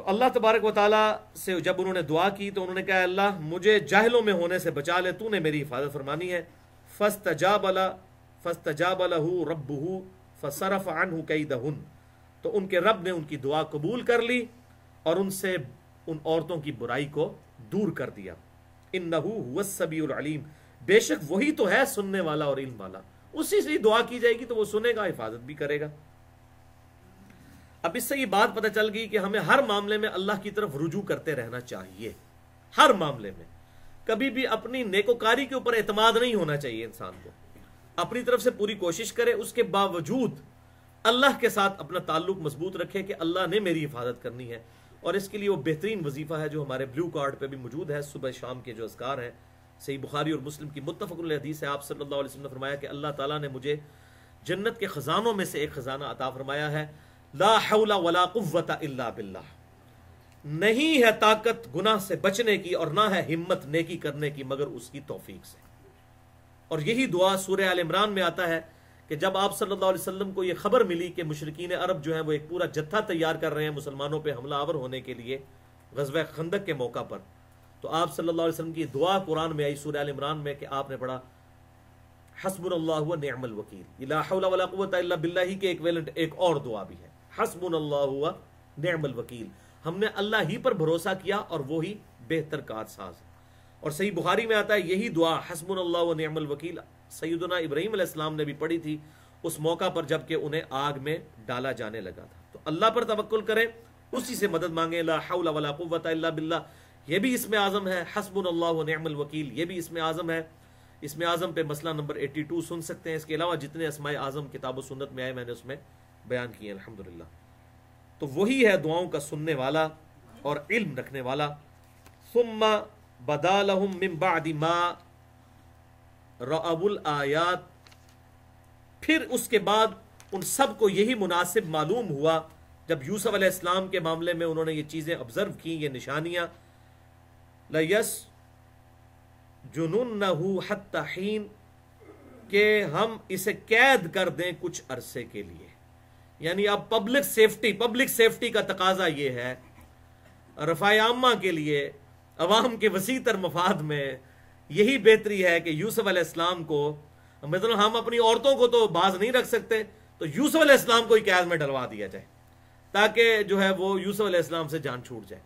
तो अल्लाह तबारक वाली से जब उन्होंने दुआ की तो उन्होंने कहा अल्लाह मुझे जाहलों में होने से बचा ले तूने मेरी हिफाजत फरमानी है फस तजाब अला फस अलहू रब फसरफ अन हु कई दहन तो उनके रब ने उनकी दुआ कबूल कर ली और उनसे उन औरतों की बुराई को दूर कर दिया इन नहू सबीम बेशक वही तो है सुनने वाला और इल्म वाला उसी से दुआ की जाएगी तो वो सुनेगा हिफाजत भी करेगा अब इससे ये बात पता चल गई कि हमें हर मामले में अल्लाह की तरफ रुजू करते रहना चाहिए हर मामले में कभी भी अपनी नेकोकारी के ऊपर एतमाद नहीं होना चाहिए इंसान को अपनी तरफ से पूरी कोशिश करे उसके बावजूद अल्लाह के साथ अपना ताल्लुक मजबूत रखे कि अल्लाह ने मेरी हिफाजत करनी है और इसके लिए वो बेहतरीन वजीफा है जो हमारे ब्लू कार्ड पे भी मौजूद है सुबह शाम के जो असकार हैं सही बुखारी और मुस्लिम की मुतफ़ल है आप सल्ला ने फरमाया कि अल्लाह तला ने मुझे जन्नत के ख़ज़ानों में से एक ख़ज़ाना अता फरमाया है ला हौला वला कुव्वता इल्ला बिल्ला नहीं है ताकत गुनाह से बचने की और ना है हिम्मत नेकी करने की मगर उसकी तोफीक से और यही दुआ सूर्य आल इमरान में आता है कि जब आप सल्लल्लाहु अलैहि वसल्लम को यह खबर मिली कि मुशरकिन अरब जो है वो एक पूरा जत्था तैयार कर रहे हैं मुसलमानों पर हमला आवर होने के लिए गजब खंदक के मौका पर तो आप सल्लल्लाहु अलैहि वसल्लम की दुआ कुरान में आई सूर्य आल इमरान में कि आपने पढ़ा हसबुल्ला नमल वकील वला बिल्ला ही के एक वेलेंट एक और दुआ भी है हसबुन हुआ नमल वकील हमने अल्लाह ही पर भरोसा किया और वो ही बेहतर कारसाज और सही बुखारी में आता है यही दुआ हसबुन अल्लाह व नमल वकील सैदना इब्राहिम आसमाम ने भी पढ़ी थी उस मौका पर जबकि उन्हें आग में डाला जाने लगा था तो अल्लाह पर तवक्ल करें उसी से मदद मांगे ला बिल्ला यह भी इसमें आज़म है हसबुन अल्लाह वकील ये भी इसमें आज़म है इसमें आज़म पे मसला नंबर 82 सुन सकते हैं इसके अलावा जितने असमाय आज़म किताब सुन्नत में आए मैंने उसमें बयान किए अल्हम्दुलिल्लाह तो वही है दुआओं का सुनने वाला और इल्म रखने वाला सुम्मा बदालहम मिम्बादी माँ रबुल आयात फिर उसके बाद उन सब को यही मुनासिब मालूम हुआ जब यूसुफ अलैहिस्सलाम के मामले में उन्होंने ये चीज़ें ऑब्जर्व की ये निशानियाँ लयस जुनून न हो हत्ताहीन के हम इसे कैद कर दें कुछ अरसे के लिए यानी अब पब्लिक सेफ्टी पब्लिक सेफ्टी का तकाजा ये है रफ़ायामा के लिए अवाम के वसी तर मफाद में यही बेहतरी है कि यूसुफ अलैहिस्सलाम को मतलब हम अपनी औरतों को तो बाज नहीं रख सकते तो यूसुफ अलैहिस्सलाम को ही कैद में डलवा दिया जाए ताकि जो है वो यूसुफ अलैहिस्सलाम से जान छूट जाए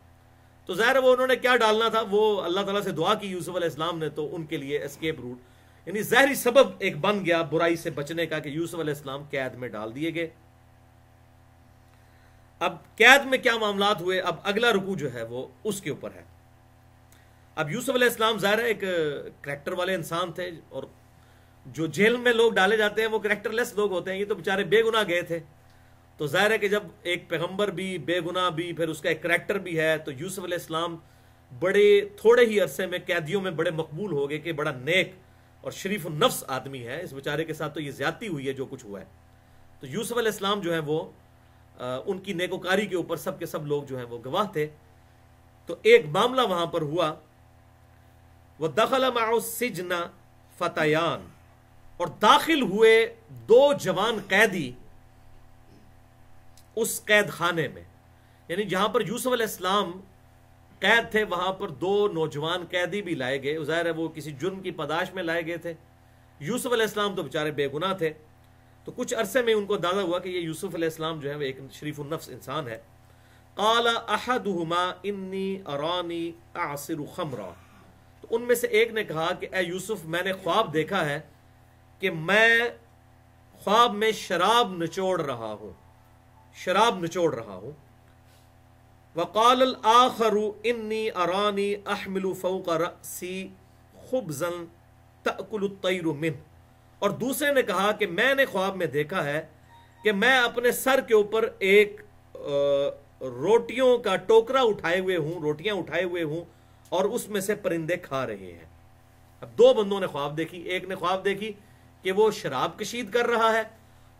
तो ज़ाहिर वो उन्होंने क्या डालना था वो अल्लाह तला से दुआ की यूसुफ अलैहिस्सलाम ने तो उनके लिए एस्केप रूट यानी जहरी सबब एक बन गया बुराई से बचने का कि यूसुफ अलैहिस्सलाम कैद में डाल दिए गए अब कैद में क्या मामला हुए अब अगला रुकू जो है वो उसके ऊपर है अब यूसुफ अलैहिस्सलाम जाहिर है एक करैक्टर वाले इंसान थे और जो जेल में लोग डाले जाते हैं वो करैक्टरलेस लोग होते हैं ये तो बेचारे बेगुनाह गए थे तो जाहिर है कि जब एक पैगंबर भी बेगुनाह भी फिर उसका एक करैक्टर भी है तो यूसुफ अलैहिस्सलाम बड़े थोड़े ही अरसे में कैदियों में बड़े मकबूल हो गए कि बड़ा नेक और शरीफ नफ्स आदमी है इस बेचारे के साथ तो ये ज्यादती हुई है जो कुछ हुआ है तो यूसुफ अलैहिस्सलाम जो है वो उनकी नेकोकारी के ऊपर सबके सब लोग जो है वो गवाह थे तो एक मामला वहां पर हुआ वह दखल सिजना फतयान और दाखिल हुए दो जवान कैदी उस कैद खाने में यानी जहां पर यूसुफ इस्लाम कैद थे वहां पर दो नौजवान कैदी भी लाए गए जाहिर है वो किसी जुर्म की पदाश में लाए गए थे यूसुफ अलैहिस्सलाम तो बेचारे बेगुनाह थे तो कुछ अरसे में उनको अंदाजा हुआ कि ये यूसुफ अलैहिस्सलाम जो है वो एक शरीफ उन्नफ्स इंसान है काला अहदहुमा इन्नी अरानी आसिर खमरा तो उनमें से एक ने कहा कि ए यूसुफ मैंने ख्वाब देखा है कि मैं ख्वाब में शराब निचोड़ रहा हूँ शराब निचोड़ रहा हूँ वकाल आखरु इन्नी अरानी अहमिल फ़ौका रसी खुबजन तकुल मिन और दूसरे ने कहा कि मैंने ख्वाब में देखा है कि मैं अपने सर के ऊपर एक रोटियों का टोकरा उठाए हुए हूं रोटियां उठाए हुए हूं और उसमें से परिंदे खा रहे हैं अब दो बंदों ने ख्वाब देखी एक ने ख्वाब देखी कि वो शराब कशीद कर रहा है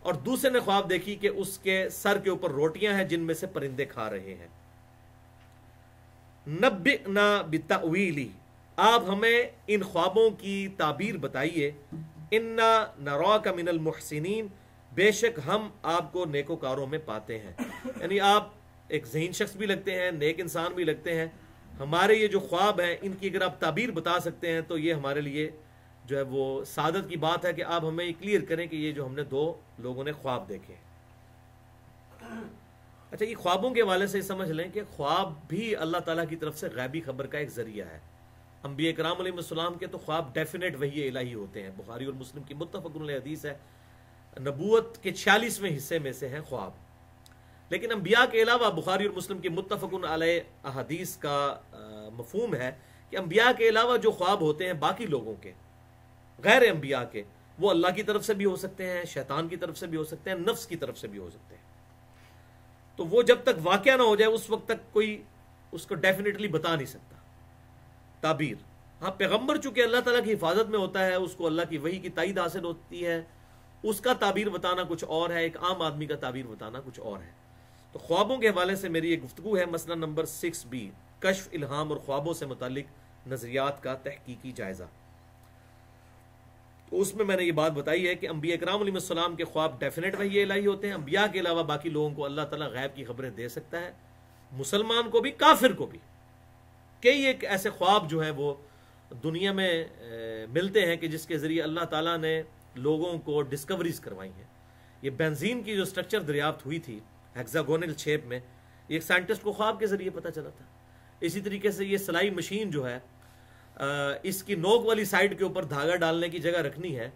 और दूसरे ने ख्वाब देखी कि उसके सर के ऊपर रोटियां हैं जिनमें से परिंदे खा रहे हैं नब्बे ना बिता आप हमें इन ख्वाबों की ताबीर बताइए इन्ना नरा का मिनल मुहसिन बेशक हम आपको नेकोकारों में पाते हैं यानी आप एक जहन शख्स भी लगते हैं नेक इंसान भी लगते हैं हमारे ये जो ख्वाब हैं इनकी अगर आप ताबीर बता सकते हैं तो ये हमारे लिए जो है वो सादत की बात है कि आप हमें क्लियर करें कि ये जो हमने दो लोगों ने ख्वाब देखे अच्छा ये ख्वाबों के हवाले से समझ लें कि ख्वाब भी अल्लाह ताला की तरफ से गैबी खबर का एक जरिया है अम्बी कराम के तो ख्वाब डेफिनेट वही इलाही होते हैं बुखारी और मुस्लिम की मुतफ़ हदीस है नबूत के छियालीसवें हिस्से में से हैं ख्वाब लेकिन अम्बिया के अलावा बुखारी और मुस्लिम की मुतफ़न अदीस का मफहम है कि अम्बिया के अलावा जो ख्वाब होते हैं बाकी लोगों के गैर अम्बिया के वो अल्लाह की तरफ से भी हो सकते हैं शैतान की तरफ से भी हो सकते हैं नफ्स की तरफ से भी हो सकते हैं तो वो जब तक वाक़ ना हो जाए उस वक्त तक कोई उसको डेफिनेटली बता नहीं सकता ताबीर हाँ पैगम्बर चूंकि अल्लाह तला की हिफाजत में होता है उसको अल्लाह की वही की तइद हासिल होती है उसका ताबीर बताना कुछ और है एक आम आदमी का ताबीर बताना कुछ और है तो ख्वाबों के हवाले से मेरी ये गुफ्तु है मसला नंबर सिक्स बी कशफ इल्हाम और ख्वाबों से मुतलिक नज़रियात का तहकीकी जायज़ा तो उसमें मैंने ये बात बताई है कि अम्बिया कराम के ख्वाब डेफिनेट वही इलाही होते हैं अम्बिया के अलावा बाकी लोगों को अल्लाह तला गैब की खबरें दे सकता है मुसलमान को भी काफिर को भी कई एक ऐसे ख्वाब जो है वो दुनिया में मिलते हैं कि जिसके ज़रिए अल्लाह ताला ने लोगों को डिस्कवरीज करवाई हैं ये बेंजीन की जो स्ट्रक्चर दरियाफ्त हुई थी हेक्सागोनल शेप में एक साइंटिस्ट को ख्वाब के ज़रिए पता चला था इसी तरीके से ये सिलाई मशीन जो है इसकी नोक वाली साइड के ऊपर धागा डालने की जगह रखनी है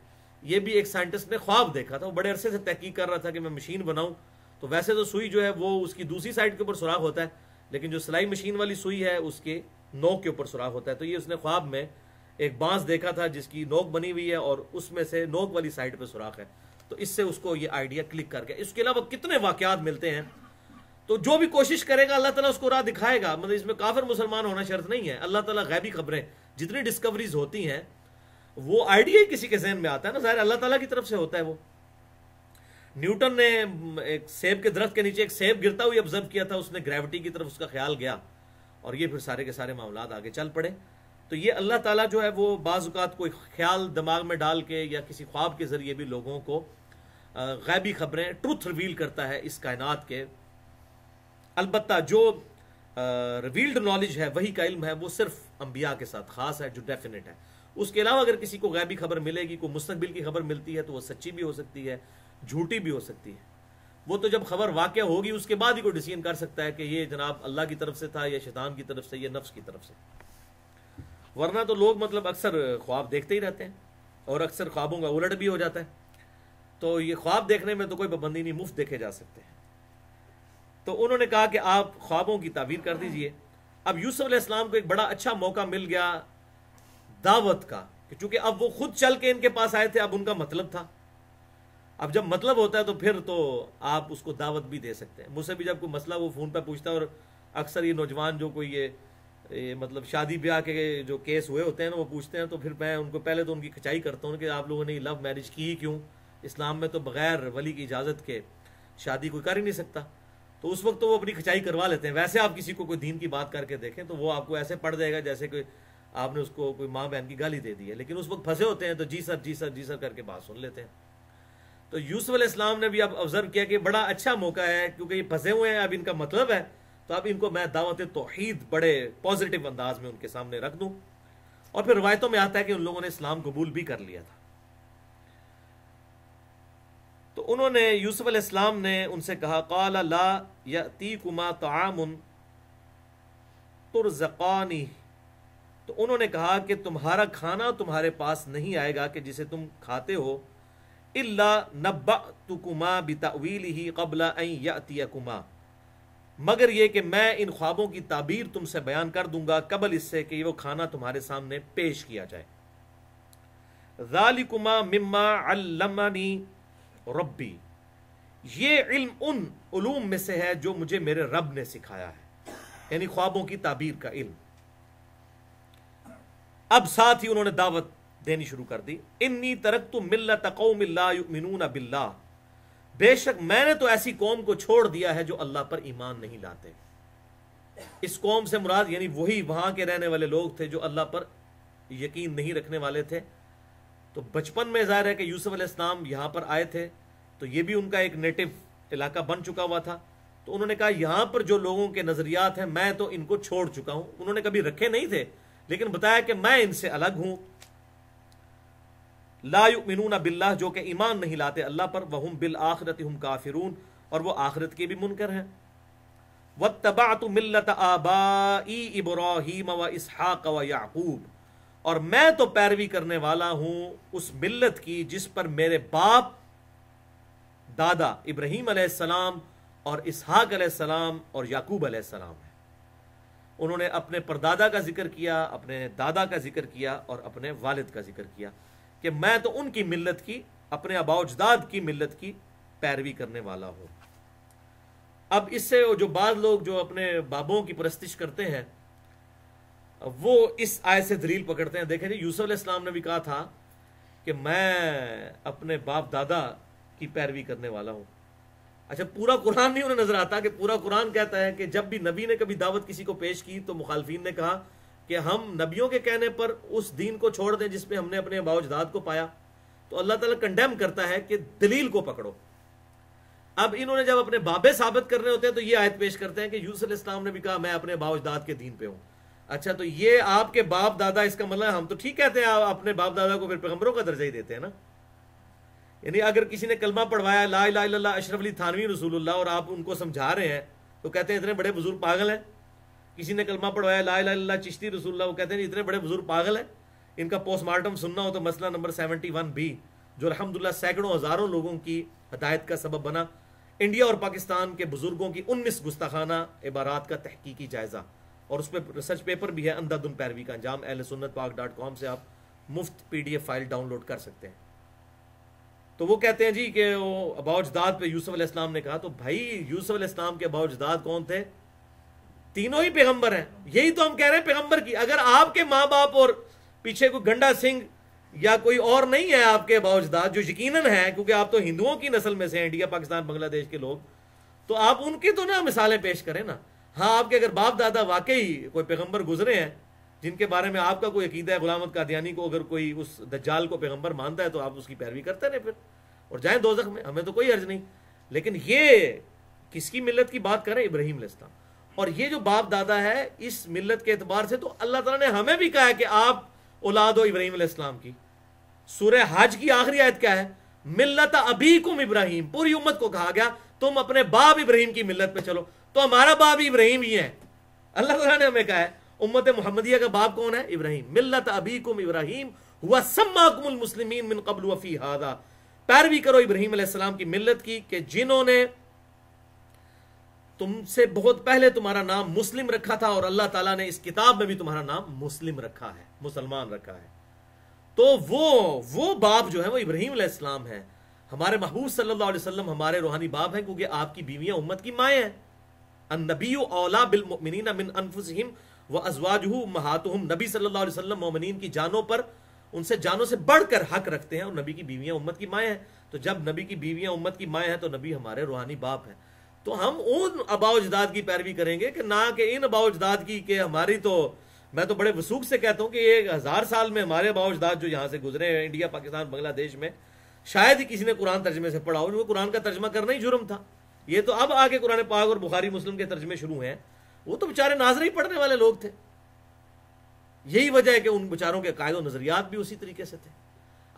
ये भी एक साइंटिस्ट ने ख्वाब देखा था वो बड़े अरसे से तहकीक कर रहा था कि मैं मशीन बनाऊं तो वैसे तो सुई जो है वो उसकी दूसरी साइड के ऊपर सुराख होता है लेकिन जो सिलाई मशीन वाली सुई है उसके नोक के ऊपर सुराख होता है तो ये उसने ख्वाब में एक बांस देखा था जिसकी नोक बनी हुई है और उसमें से नोक वाली साइड पे सुराख है तो इससे उसको ये आइडिया क्लिक गया इसके अलावा कितने वाकयात मिलते हैं तो जो भी कोशिश करेगा अल्लाह ताला उसको राह दिखाएगा मतलब इसमें काफिर मुसलमान होना शर्त नहीं है अल्लाह ताला गैबी खबरें जितनी डिस्कवरीज होती हैं वो आइडिया ही किसी के जहन में आता है ना जाहिर अल्लाह ताला की तरफ से होता है वो न्यूटन ने एक सेब के दरख्त के नीचे एक सेब गिरता हुआ ऑब्जर्व किया था उसने ग्रेविटी की तरफ उसका ख्याल गया और ये फिर सारे के सारे मामला आगे चल पड़े तो ये अल्लाह ताला जो है वो बाजुकात कोई ख्याल दिमाग में डाल के या किसी ख्वाब के ज़रिए भी लोगों को गैबी खबरें ट्रुथ रिवील करता है इस कायनात के अलबत् जो रिवील्ड नॉलेज है वही का इल्म है वो सिर्फ अम्बिया के साथ खास है जो डेफिनेट है उसके अलावा अगर किसी को गैबी खबर मिलेगी कोई मुस्तबिल की खबर मिलती है तो वह सच्ची भी हो सकती है झूठी भी हो सकती है वो तो जब खबर वाक़ होगी उसके बाद ही कोई डिसीजन कर सकता है कि ये जनाब अल्लाह की तरफ से था या शैतान की तरफ से या नफ्स की तरफ से वरना तो लोग मतलब अक्सर ख्वाब देखते ही रहते हैं और अक्सर ख्वाबों का उलट भी हो जाता है तो ये ख्वाब देखने में तो कोई पाबंदी नहीं मुफ्त देखे जा सकते हैं तो उन्होंने कहा कि आप ख्वाबों की तावीर कर दीजिए अब यूसुफ इस्लाम को एक बड़ा अच्छा मौका मिल गया दावत का क्योंकि अब वो खुद चल के इनके पास आए थे अब उनका मतलब था अब जब मतलब होता है तो फिर तो आप उसको दावत भी दे सकते हैं मुझसे भी जब कोई मसला वो फ़ोन पर पूछता है और अक्सर ये नौजवान जो कोई ये, ये मतलब शादी ब्याह के जो केस हुए होते हैं ना वो पूछते हैं तो फिर मैं उनको पहले तो उनकी खिंचाई करता हूँ कि आप लोगों ने लव मैरिज की ही क्यों इस्लाम में तो बगैर वली की इजाज़त के शादी कोई कर ही नहीं सकता तो उस वक्त तो वो अपनी खिंचाई करवा लेते हैं वैसे आप किसी को कोई दीन की बात करके देखें तो वो आपको ऐसे पड़ जाएगा जैसे कोई आपने उसको कोई माँ बहन की गाली दे दी है लेकिन उस वक्त फंसे होते हैं तो जी सर जी सर जी सर करके बात सुन लेते हैं तो यूसुफ इस्लाम ने भी अब ऑब्जर्व किया कि बड़ा अच्छा मौका है क्योंकि ये फंसे हुए हैं अब इनका मतलब है तो अब इनको मैं दावत तोहहीद बड़े पॉजिटिव अंदाज में उनके सामने रख दूं और फिर रवायतों में आता है कि उन लोगों ने इस्लाम कबूल भी कर लिया था तो उन्होंने यूसुफ इस्लाम ने उनसे कहा काल ला यती कुमा तामुन तो उन्होंने कहा कि तुम्हारा खाना तुम्हारे पास नहीं आएगा कि जिसे तुम खाते हो इल्ला नब्बतुकुमा ही कबला यातियकुमा मगर ये कि मैं इन ख्वाबों की ताबीर तुमसे बयान कर दूंगा कबल इससे कि वो खाना तुम्हारे सामने पेश किया जाए जालिकुमा मिम्मा अल्लमानी रब्बी ये इल्म उन उलूम में से है जो मुझे मेरे रब ने सिखाया है यानी ख्वाबों की ताबीर का इल्म अब साथ ही उन्होंने दावत देनी शुरू कर दी इन्नी तरक तो मिल्ला तकौमिल्लामिन बिल्ला बेशक मैंने तो ऐसी कौम को छोड़ दिया है जो अल्लाह पर ईमान नहीं लाते इस कौम से मुराद यानी वही वहां के रहने वाले लोग थे जो अल्लाह पर यकीन नहीं रखने वाले थे तो बचपन में जाहिर है कि यूसुफ अलैहिस्सलाम यहां पर आए थे तो ये भी उनका एक नेटिव इलाका बन चुका हुआ था तो उन्होंने कहा यहां पर जो लोगों के नज़रियात हैं मैं तो इनको छोड़ चुका हूं उन्होंने कभी रखे नहीं थे लेकिन बताया कि मैं इनसे अलग हूं लायुमिन बिल्ला जो कि ईमान नहीं लाते अल्लाह पर वहम बिल आखरत हम काफिरून और वह आखरत के भी मुनकर हैं व तो मिलत आबाई इब्राहिम व इसहाक व याकूब और मैं तो पैरवी करने वाला हूं उस मिल्लत की जिस पर मेरे बाप दादा इब्राहिम सलाम और इसहाक सलाम और याकूब सलाम है उन्होंने अपने परदादा का जिक्र किया अपने दादा का जिक्र किया और अपने वालिद का जिक्र किया कि मैं तो उनकी मिल्लत की अपने अबाउजदाद की मिल्लत की पैरवी करने वाला हूं अब इससे जो बाद लोग जो अपने बाबों की परस्तिश करते हैं वो इस आय से दलील पकड़ते हैं देखें जी यूसुफ इस्लाम ने भी कहा था कि मैं अपने बाप दादा की पैरवी करने वाला हूं अच्छा पूरा कुरान नहीं उन्हें नजर आता कि पूरा कुरान कहता है कि जब भी नबी ने कभी दावत किसी को पेश की तो मुखालफी ने कहा कि हम नबियों के कहने पर उस दीन को छोड़ दें जिसपे हमने अपने बावजदाद को पाया तो अल्लाह ताला कंडेम करता है कि दलील को पकड़ो अब इन्होंने जब अपने बाबे साबित करने होते हैं तो ये आयत पेश करते हैं कि यूसल इस्लाम ने भी कहा मैं अपने बाउजदाद के दीन पे हूं अच्छा तो ये आपके बाप दादा इसका मतलब हम तो ठीक कहते हैं आप अपने बाप दादा को फिर पैगम्बरों का दर्जा ही देते हैं ना यानी अगर किसी ने कलमा पढ़वाया ला ला अशरफ अली थानवी रसूल और आप उनको समझा रहे हैं तो कहते हैं इतने बड़े बुजुर्ग पागल हैं किसी ने कलमा पढ़वाया ला ला ला चिश्ती रसूल्ला वो कहते हैं इतने बड़े बुजुर्ग पागल है इनका पोस्टमार्टम सुनना हो तो मसला नंबर सेवेंटी वन बी जो अलहमदिल्ला सैकड़ों हज़ारों लोगों की हदायत का सबब बना इंडिया और पाकिस्तान के बुजुर्गों की उन्नीस गुस्ताखाना इबारात का तहकीकी जायज़ा और उस पर रिसर्च पेपर भी है अंधाधुन पैरवी का अंजाम एल सुन्नत पाक डॉट कॉम से आप मुफ्त P D F file download कर सकते हैं तो वो कहते हैं जी कि वो अबाउजदाद पे यूसुफ अलैहिस्सलाम ने कहा तो भाई यूसुफ अलैहिस्सलाम के अबाउजदाद कौन थे तीनों ही पैगंबर हैं यही तो हम कह रहे हैं पैगंबर की अगर आपके माँ बाप और पीछे कोई गंडा सिंह या कोई और नहीं है आपके बावजदाद जो यकीनन है क्योंकि आप तो हिंदुओं की नस्ल में से हैं इंडिया पाकिस्तान बांग्लादेश के लोग तो आप उनके तो ना मिसालें पेश करें ना हाँ आपके अगर बाप दादा वाकई कोई पैगंबर गुजरे हैं जिनके बारे में आपका कोई अकीदा है गुलामत कादियानी को अगर कोई उस दज्जाल को पैगंबर मानता है तो आप उसकी पैरवी करते रहे फिर और जाएं दोजख में हमें तो कोई अर्ज नहीं लेकिन ये किसकी मिलत की बात करें इब्राहिम इस्लाम और ये जो बाप दादा है इस मिल्लत के एतबार से तो अल्लाह तला ने हमें भी कहा है कि आप औलाद हो इब्राहिम इस्लाम की सूर्य हज की आखिरी आयत क्या है मिल्लत कुम इब्राहिम पूरी उम्मत को कहा गया तुम अपने बाप इब्राहिम की मिल्लत पे चलो तो हमारा बाप इब्राहिम ही है अल्लाह तला ने हमें कहा है उम्मत मोहम्मदिया का बाप कौन है इब्राहिम मिल्लत कुम इब्राहिम हुआ सम्माकुम मुस्लिमीन मिन कबल वफी हादा पैरवी करो इब्राहिम की मिल्लत की कि जिन्होंने तुमसे बहुत पहले तुम्हारा नाम मुस्लिम रखा था और अल्लाह ताला ने इस किताब में भी तुम्हारा नाम मुस्लिम रखा है मुसलमान रखा है तो वो वो बाप जो है वो इब्राहिम इस्लाम है हमारे महबूब सल्लल्लाहु अलैहि वसल्लम हमारे रूहानी बाप है क्योंकि आपकी बीवियां उम्मत की माए हैं नबी औला बिल मोमिन मिन अनफुसहिम व अजवाजहू महातुम नबी सल्लल्लाहु अलैहि वसल्लम मोमिन की जानों पर उनसे जानों से बढ़कर हक रखते हैं और नबी की बीवियां उम्मत की माए हैं तो जब नबी की बीवियां उम्मत की माए हैं तो नबी हमारे रूहानी बाप हैं तो हम उन अबाउजदाद की पैरवी करेंगे कि ना कि इन अबाउजदाद की के हमारी तो मैं तो बड़े वसूख से कहता हूं कि ये हज़ार साल में हमारे अबाउजदाद जो यहां से गुजरे हैं इंडिया पाकिस्तान बांग्लादेश में शायद ही किसी ने कुरान तर्जमे से पढ़ा हो उनको कुरान का तर्जमा करना ही जुर्म था ये तो अब आके कुरान पाक और बुखारी मुस्लिम के तर्जमे शुरू हैं वो तो बेचारे नाजरे ही पढ़ने वाले लोग थे यही वजह है कि उन बेचारों के कायदों नजरियात भी उसी तरीके से थे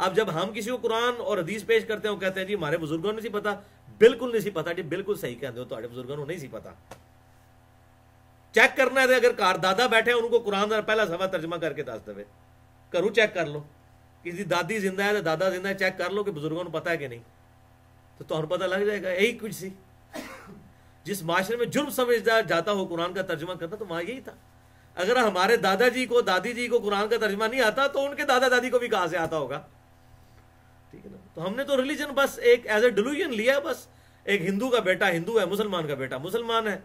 अब जब हम किसी को कुरान और हदीस पेश करते हैं कहते हैं जी हमारे बुजुर्गों ने सी पता बिल्कुल नहीं सी पता जी बिल्कुल सही कहते हो तो बुजुर्गों ने नहीं सी पता चेक करना है अगर कार दादा बैठे उनको कुरान पहला सवा तर्जमा करके दस देवे घरों चेक कर लो किसी दादी जिंदा है तो दादा जिंदा है चेक कर लो कि बुजुर्गों को पता है कि नहीं तो तुम्हें पता लग जाएगा यही कुछ सी जिस माशरे में जुर्म समझदा जाता हो कुरान का तर्जमा करता तो वहां यही था अगर हमारे दादाजी को दादी जी को कुरान का तर्जमा नहीं आता तो उनके दादा दादी को भी कहा से आता होगा तो हमने तो रिलीजन बस एक एज ए डिलूजन लिया बस एक हिंदू का बेटा हिंदू है मुसलमान का बेटा मुसलमान है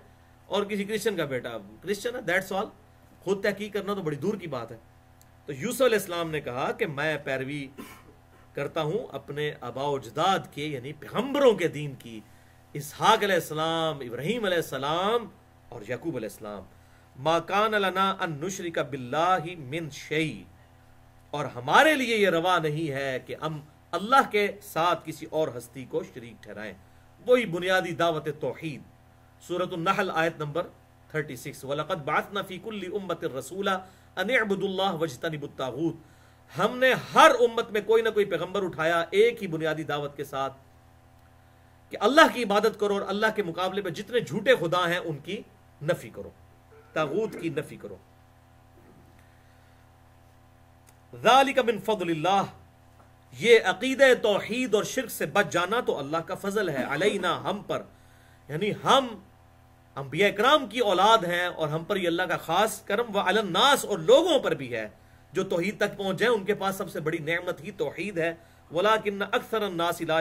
और किसी क्रिश्चियन का बेटा क्रिश्चियन है दैट्स ऑल खुद तहकीक करना तो बड़ी दूर की बात है तो यूसुफ इस्लाम ने कहा कि मैं पैरवी करता हूं अपने अबाउजदाद के यानी पैगम्बरों के दीन की इसहाक अलैहिस्सलाम इब्राहिम अलैहिस्सलाम और यकूब अलैहिस्सलाम माकान लना अन नुशरिका बिल्लाहि मिन शई और हमारे लिए ये रवा नहीं है कि हम अल्लाह के साथ किसी और हस्ती को शरीक ठहराएं वही बुनियादी दावत तोहहीद सूरत नहल आयत नंबर 36 सिक्स वलकत बात उम्मत रसूला वजतनबुताहूत हमने हर उम्मत में कोई ना कोई पैगंबर उठाया एक ही बुनियादी दावत के साथ कि अल्लाह की इबादत करो और अल्लाह के मुकाबले में जितने झूठे खुदा हैं उनकी नफी करो तागूत की नफी करो बिन फजल्ला ये अकीद तोहहीद और शिरक से बच जाना तो अल्लाह का फजल है अलैना हम पर यानी हम अम्बिया इक्राम की औलाद हैं और हम पर यह अल्लाह का खास करम व अलन्नास और लोगों पर भी है जो तोहहीद तक पहुंच जाए उनके पास सबसे बड़ी नमत ही तोहहीद है वला किन्न अक्सर अन्नासिला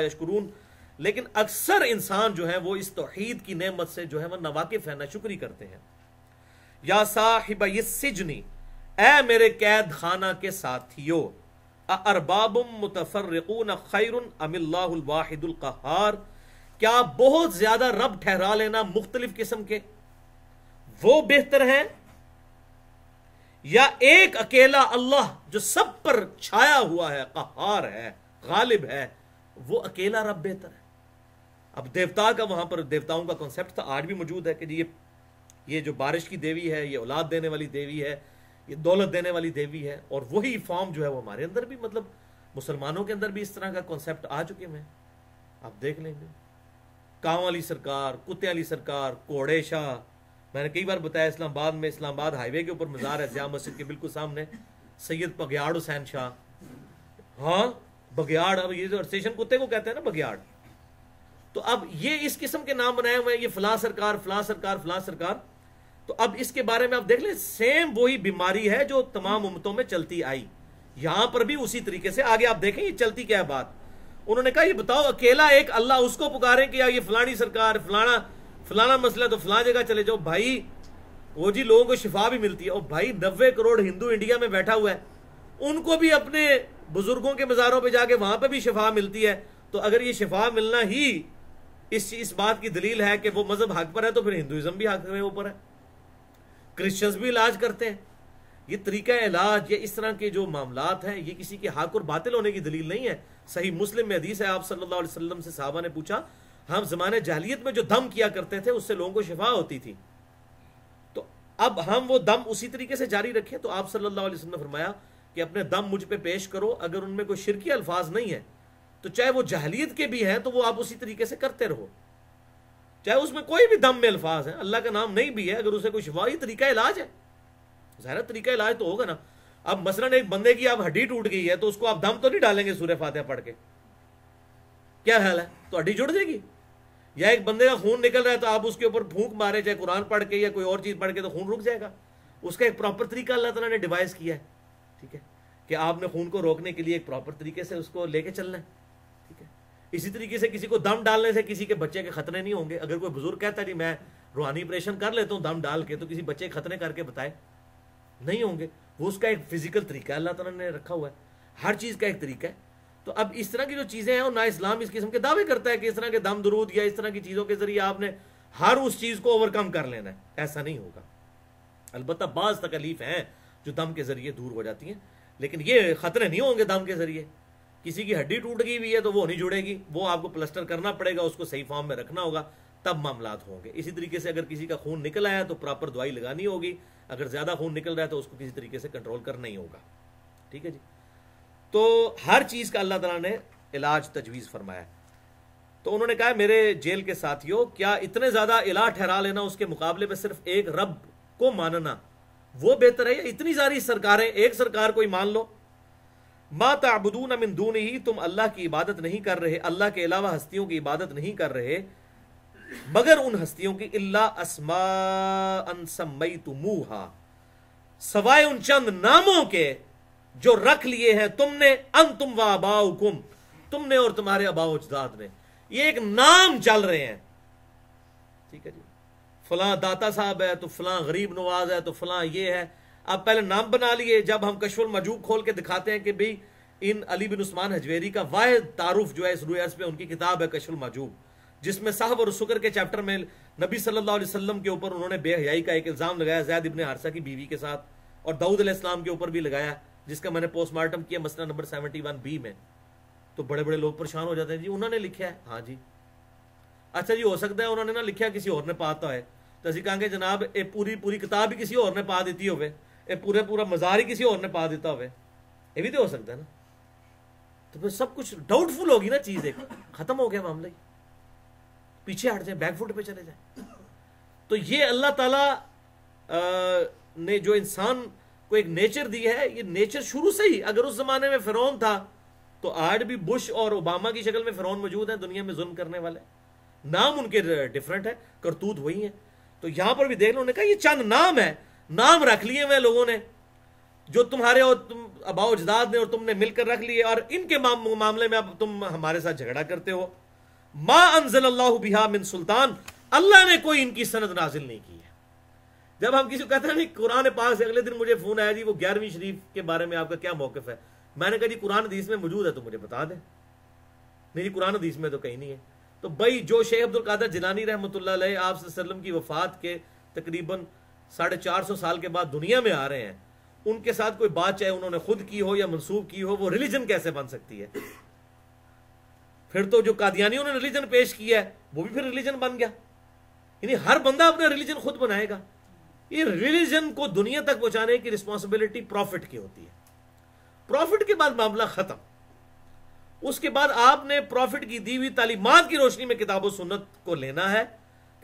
लेकिन अक्सर इंसान जो है वो इस तोहहीद की नमत से जो है वह नवाकिफ है ना शुक्री करते हैं या साहिब सिजनी ए मेरे कैद खाना के साथियों अरबाबम मुतफरकून खैर अमिल्लाहिदुल्कहार क्या बहुत ज्यादा रब ठहरा लेना मुख्तलिफ किस्म के वो बेहतर है या एक अकेला अल्लाह जो सब पर छाया हुआ है कहार है गालिब है वो अकेला रब बेहतर है अब देवता का वहां पर देवताओं का कॉन्सेप्ट था तो आज भी मौजूद है कि ये ये जो बारिश की देवी है ये औलाद देने वाली देवी है ये दौलत देने वाली देवी है और वही फॉर्म जो है वो हमारे अंदर भी मतलब मुसलमानों के अंदर भी इस तरह का कॉन्सेप्ट आ चुके हैं आप देख लेंगे कांव वाली सरकार कुत्ते वाली सरकार कोड़े शाह मैंने कई बार बताया इस्लामाबाद में इस्लामाबाद हाईवे के ऊपर मज़ार है जया मस्जिद के बिल्कुल सामने सैयद बग्याड हुसैन शाह हाँ बग्याड़ अब ये जो स्टेशन कुत्ते को कहते हैं ना बग्याड तो अब ये इस किस्म के नाम बनाए हुए हैं ये फला सरकार फला सरकार फला सरकार तो अब इसके बारे में आप देख लें सेम वही बीमारी है जो तमाम उम्मतों में चलती आई यहां पर भी उसी तरीके से आगे आप देखें ये चलती क्या है बात उन्होंने कहा ये बताओ अकेला एक अल्लाह उसको पुकारें कि यार ये फलानी सरकार फलाना फलाना मसला तो फलाना जगह चले जाओ भाई वो जी लोगों को शिफा भी मिलती है और भाई नब्बे करोड़ हिंदू इंडिया में बैठा हुआ है उनको भी अपने बुजुर्गों के मज़ारों पे जाके वहां पे भी शिफा मिलती है तो अगर ये शिफा मिलना ही इस इस बात की दलील है कि वो मजहब हक पर है तो फिर हिंदुइज्म भी हक के ऊपर है क्रिश्चियंस भी इलाज करते हैं ये तरीका इलाज या इस तरह के जो मामला हैं ये किसी के हाक और बातिल होने की दलील नहीं है सही मुस्लिम में हदीस है आप सल्लल्लाहु अलैहि वसल्लम से साहबा ने पूछा हम जमाने जहलीत में जो दम किया करते थे उससे लोगों को शिफा होती थी तो अब हम वो दम उसी तरीके से जारी रखें तो आप सल्लल्लाहु अलैहि वसल्लम ने फरमाया कि अपने दम मुझ पर पेश करो अगर उनमें कोई शिरकी अल्फाज नहीं है तो चाहे वो जहलीत के भी हैं तो वो आप उसी तरीके से करते रहो चाहे उसमें कोई भी दम में अल्फाज है अल्लाह का नाम नहीं भी है अगर उसे कोई शिफाही तरीका इलाज है जहरा तरीका इलाज तो होगा ना अब मसलन एक बंदे की आप हड्डी टूट गई है तो उसको आप दम तो नहीं डालेंगे सूर्य फातह पढ़ के क्या हाल है तो हड्डी जुड़ जाएगी या एक बंदे का खून निकल रहा है तो आप उसके ऊपर फूंक मारे चाहे कुरान पढ़ के या कोई और चीज़ पढ़ के तो खून रुक जाएगा उसका एक प्रॉपर तरीका अल्लाह तला ने डिवाइस किया है ठीक है कि आपने खून को रोकने के लिए एक प्रॉपर तरीके से उसको लेके चलना है इसी तरीके से किसी को दम डालने से किसी के बच्चे के खतरे नहीं होंगे अगर कोई बुजुर्ग कहता जी मैं रूहानी ऑपरेशन कर लेता हूँ दम डाल के तो किसी बच्चे के खतरे करके बताए नहीं होंगे वो उसका एक फिजिकल तरीका अल्लाह तला ने रखा हुआ है हर चीज़ का एक तरीका है तो अब इस तरह की जो चीज़ें हैं और ना इस्लाम इस किस्म के दावे करता है कि इस तरह के दम दरूद या इस तरह की चीज़ों के जरिए आपने हर उस चीज़ को ओवरकम कर लेना है ऐसा नहीं होगा अलबत् बाज़ तकलीफ हैं जो दम के ज़रिए दूर हो जाती हैं लेकिन ये ख़तरे नहीं होंगे दम के ज़रिए किसी की हड्डी टूट गई हुई है तो वो नहीं जुड़ेगी वो आपको प्लस्टर करना पड़ेगा उसको सही फॉर्म में रखना होगा तब मामला होंगे इसी तरीके से अगर किसी का खून निकल आया तो प्रॉपर दवाई लगानी होगी अगर ज़्यादा खून निकल रहा है तो उसको किसी तरीके से कंट्रोल करना ही होगा ठीक है जी तो हर चीज़ का अल्लाह तला ने इलाज तजवीज़ फरमाया तो उन्होंने कहा मेरे जेल के साथियों क्या इतने ज़्यादा इलाज ठहरा लेना उसके मुकाबले में सिर्फ एक रब को मानना वो बेहतर है या इतनी सारी सरकारें एक सरकार को ही मान लो मा ताबदून मिन दून ही तुम अल्लाह की इबादत नहीं कर रहे अल्लाह के अलावा हस्तियों की इबादत नहीं कर रहे मगर उन हस्तियों की अल्ला तुम तुमूहा सवाए उन चंद नामों के जो रख लिए हैं तुमने अन तुम व अबाउकुम तुमने और तुम्हारे अबाओ अजदाद ने ये एक नाम चल रहे हैं ठीक है जी फलां दाता साहब है तो फलां गरीब नवाज है तो फलां ये है अब पहले नाम बना लिए जब हम कशफुल मजूब खोल के दिखाते हैं कि भाई इन अली बिन उस्मान हजवेरी का वाह तारुफ जो है इस रूस पे उनकी किताब है कशफुल मजूब जिसमें साहब और शुक्र के चैप्टर में नबी सल्लल्लाहु अलैहि वसल्लम के ऊपर उन्होंने बेहयाई का एक इल्ज़ाम लगाया जैद इबन हारसा की बीवी के साथ और दाऊद इस्लाम के ऊपर भी लगाया जिसका मैंने पोस्टमार्टम किया मसला नंबर सेवेंटी वन बी में तो बड़े बड़े लोग परेशान हो जाते हैं जी उन्होंने लिखा है हाँ जी अच्छा जी हो सकता है उन्होंने ना लिखा किसी और ने पाता है तो अभी कहेंगे जनाब ये पूरी पूरी किताब ही किसी और ने पा देती हो यह पूरे पूरा मजार ही किसी और ने पा दिता हो भी तो हो सकता है ना तो फिर सब कुछ डाउटफुल होगी ना चीज एक खत्म हो गया मामला ही पीछे हट जाए बैकफुट पे चले जाए तो ये अल्लाह ताला ने जो इंसान को एक नेचर दी है ये नेचर शुरू से ही अगर उस जमाने में फिरौन था तो आज भी बुश और ओबामा की शक्ल में फिरौन मौजूद है दुनिया में जुल्म करने वाले नाम उनके डिफरेंट है करतूत वही है तो यहां पर भी देख लो उन्होंने कहा ये चंद नाम है नाम रख लिए हुए लोगों ने जो तुम्हारे और तुम अबाओ अजदाद ने और तुमने मिलकर रख लिए और इनके माम, मामले में अब तुम हमारे साथ झगड़ा करते हो मा अनजल बिहा मिन सुल्तान अल्लाह ने कोई इनकी सनद नाजिल नहीं की है जब हम किसी को कहते हैं कुरान पाक से अगले दिन मुझे फोन आया जी वो ग्यारहवीं शरीफ के बारे में आपका क्या मौकफ है मैंने कहा जी कुरान हदीस में मौजूद है तो मुझे बता दे नहीं कुरान हदीस में तो कहीं नहीं है तो भाई जो शेख अब्दुल कादर जिलानी रहमत आपकी की वफात के तकरीबन साढ़े चार सौ साल के बाद दुनिया में आ रहे हैं उनके साथ कोई बात चाहे उन्होंने खुद की हो या मनसूब की हो वो रिलीजन कैसे बन सकती है फिर तो जो कादियानियों ने रिलीजन पेश किया है वो भी फिर रिलीजन बन गया यानी हर बंदा अपना रिलीजन खुद बनाएगा ये रिलीजन को दुनिया तक पहुंचाने की रिस्पॉन्सिबिलिटी प्रॉफिट की होती है प्रॉफिट के बाद मामला खत्म उसके बाद आपने प्रॉफिट की दी हुई तालीमत की रोशनी में किताबों सुन्नत को लेना है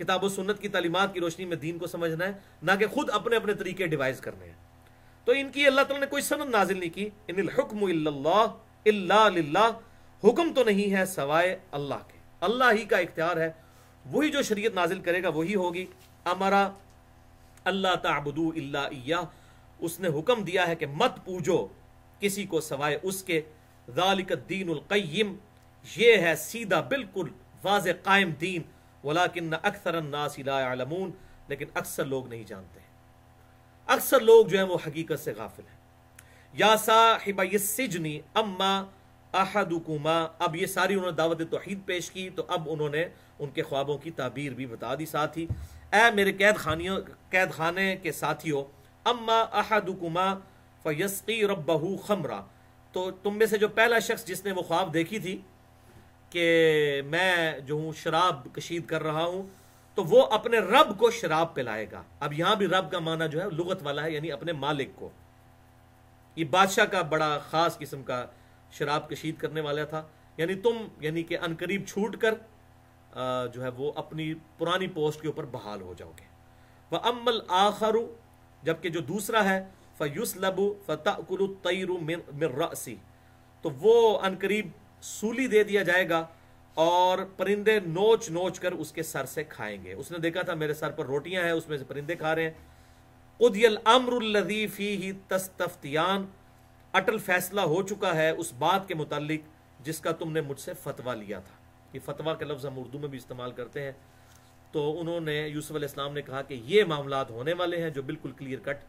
किताब सुन्नत की तलीमत की रोशनी में दीन को समझना है ना कि खुद अपने अपने तरीके डिवाइज करने हैं तो इनकी अल्लाह तला ने कोई सनद नाजिल नहीं की इनकम हुक्म तो नहीं है सवाए अल्लाह के अल्लाह ही का इख्तियार है वही जो शरीय नाजिल करेगा वही होगी अमरा अल्लाह ताबदू इल्ला उसने हुक्म दिया है कि मत पूजो किसी को सवाए उसके दालिक दीन ये है सीधा बिल्कुल वाज कायम दीन वला अक्सर नासिलामून लेकिन अक्सर लोग नहीं जानते हैं अक्सर लोग जो है वो हकीकत से गाफिल हैं या साहिबा अम्मा अहदुकुमा अब ये सारी उन्होंने दावत तोहद पेश की तो अब उन्होंने उनके ख्वाबों की ताबीर भी बता दी साथ ही ए मेरे कैद खानियों कैद खाने के साथियों अम्मा अहदुकुमा फ़यस्की रबहू खमरा तो तुम में से जो पहला शख्स जिसने वो ख्वाब देखी थी कि मैं जो हूँ शराब कशीद कर रहा हूँ तो वो अपने रब को शराब पिलाएगा अब यहाँ भी रब का माना जो है लुगत वाला है यानी अपने मालिक को ये बादशाह का बड़ा ख़ास किस्म का शराब कशीद करने वाला था यानी तुम यानी कि अनकरीब छूट कर जो है वो अपनी पुरानी पोस्ट के ऊपर बहाल हो जाओगे वह अमल आखर जबकि जो दूसरा है फयुस लबू फ़तकुल तयरु मिर्रासी तो वो अनकरीब सूली दे दिया जाएगा और परिंदे नोच नोच कर उसके सर से खाएंगे उसने देखा था मेरे सर पर रोटियां हैं उसमें से परिंदे खा रहे हैं उदयल अमरदीफी ही तस्तफ्तियान अटल फैसला हो चुका है उस बात के मुतालिक जिसका तुमने मुझसे फतवा लिया था ये फतवा के लफ्ज़ हम उर्दू में भी इस्तेमाल करते हैं तो उन्होंने यूसुफ इस्लाम ने कहा कि ये मामला होने वाले हैं जो बिल्कुल क्लियर कट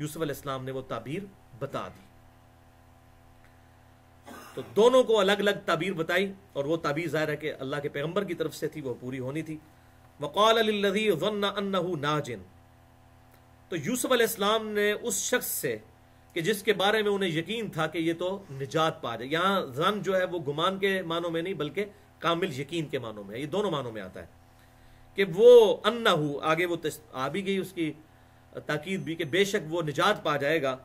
यूसुफ इस्लाम ने वो ताबीर बता दी तो दोनों को अलग अलग ताबीर बताई और वो ताबीर ज़ाहिर है कि अल्लाह के पैगम्बर की तरफ से थी वो पूरी होनी थी वक़ाल नाजिन तो यूसुफ अलैहिस्सलाम ने उस शख्स से कि जिसके बारे में उन्हें यकीन था कि ये तो निजात पा जाए यहाँ जन जो है वो गुमान के मानों में नहीं बल्कि कामिल यकीन के मानों में ये दोनों मानों में आता है कि वो अन्ना हु आगे वो आ भी गई उसकी ताकीद भी कि बेशक वो निजात पा जाएगा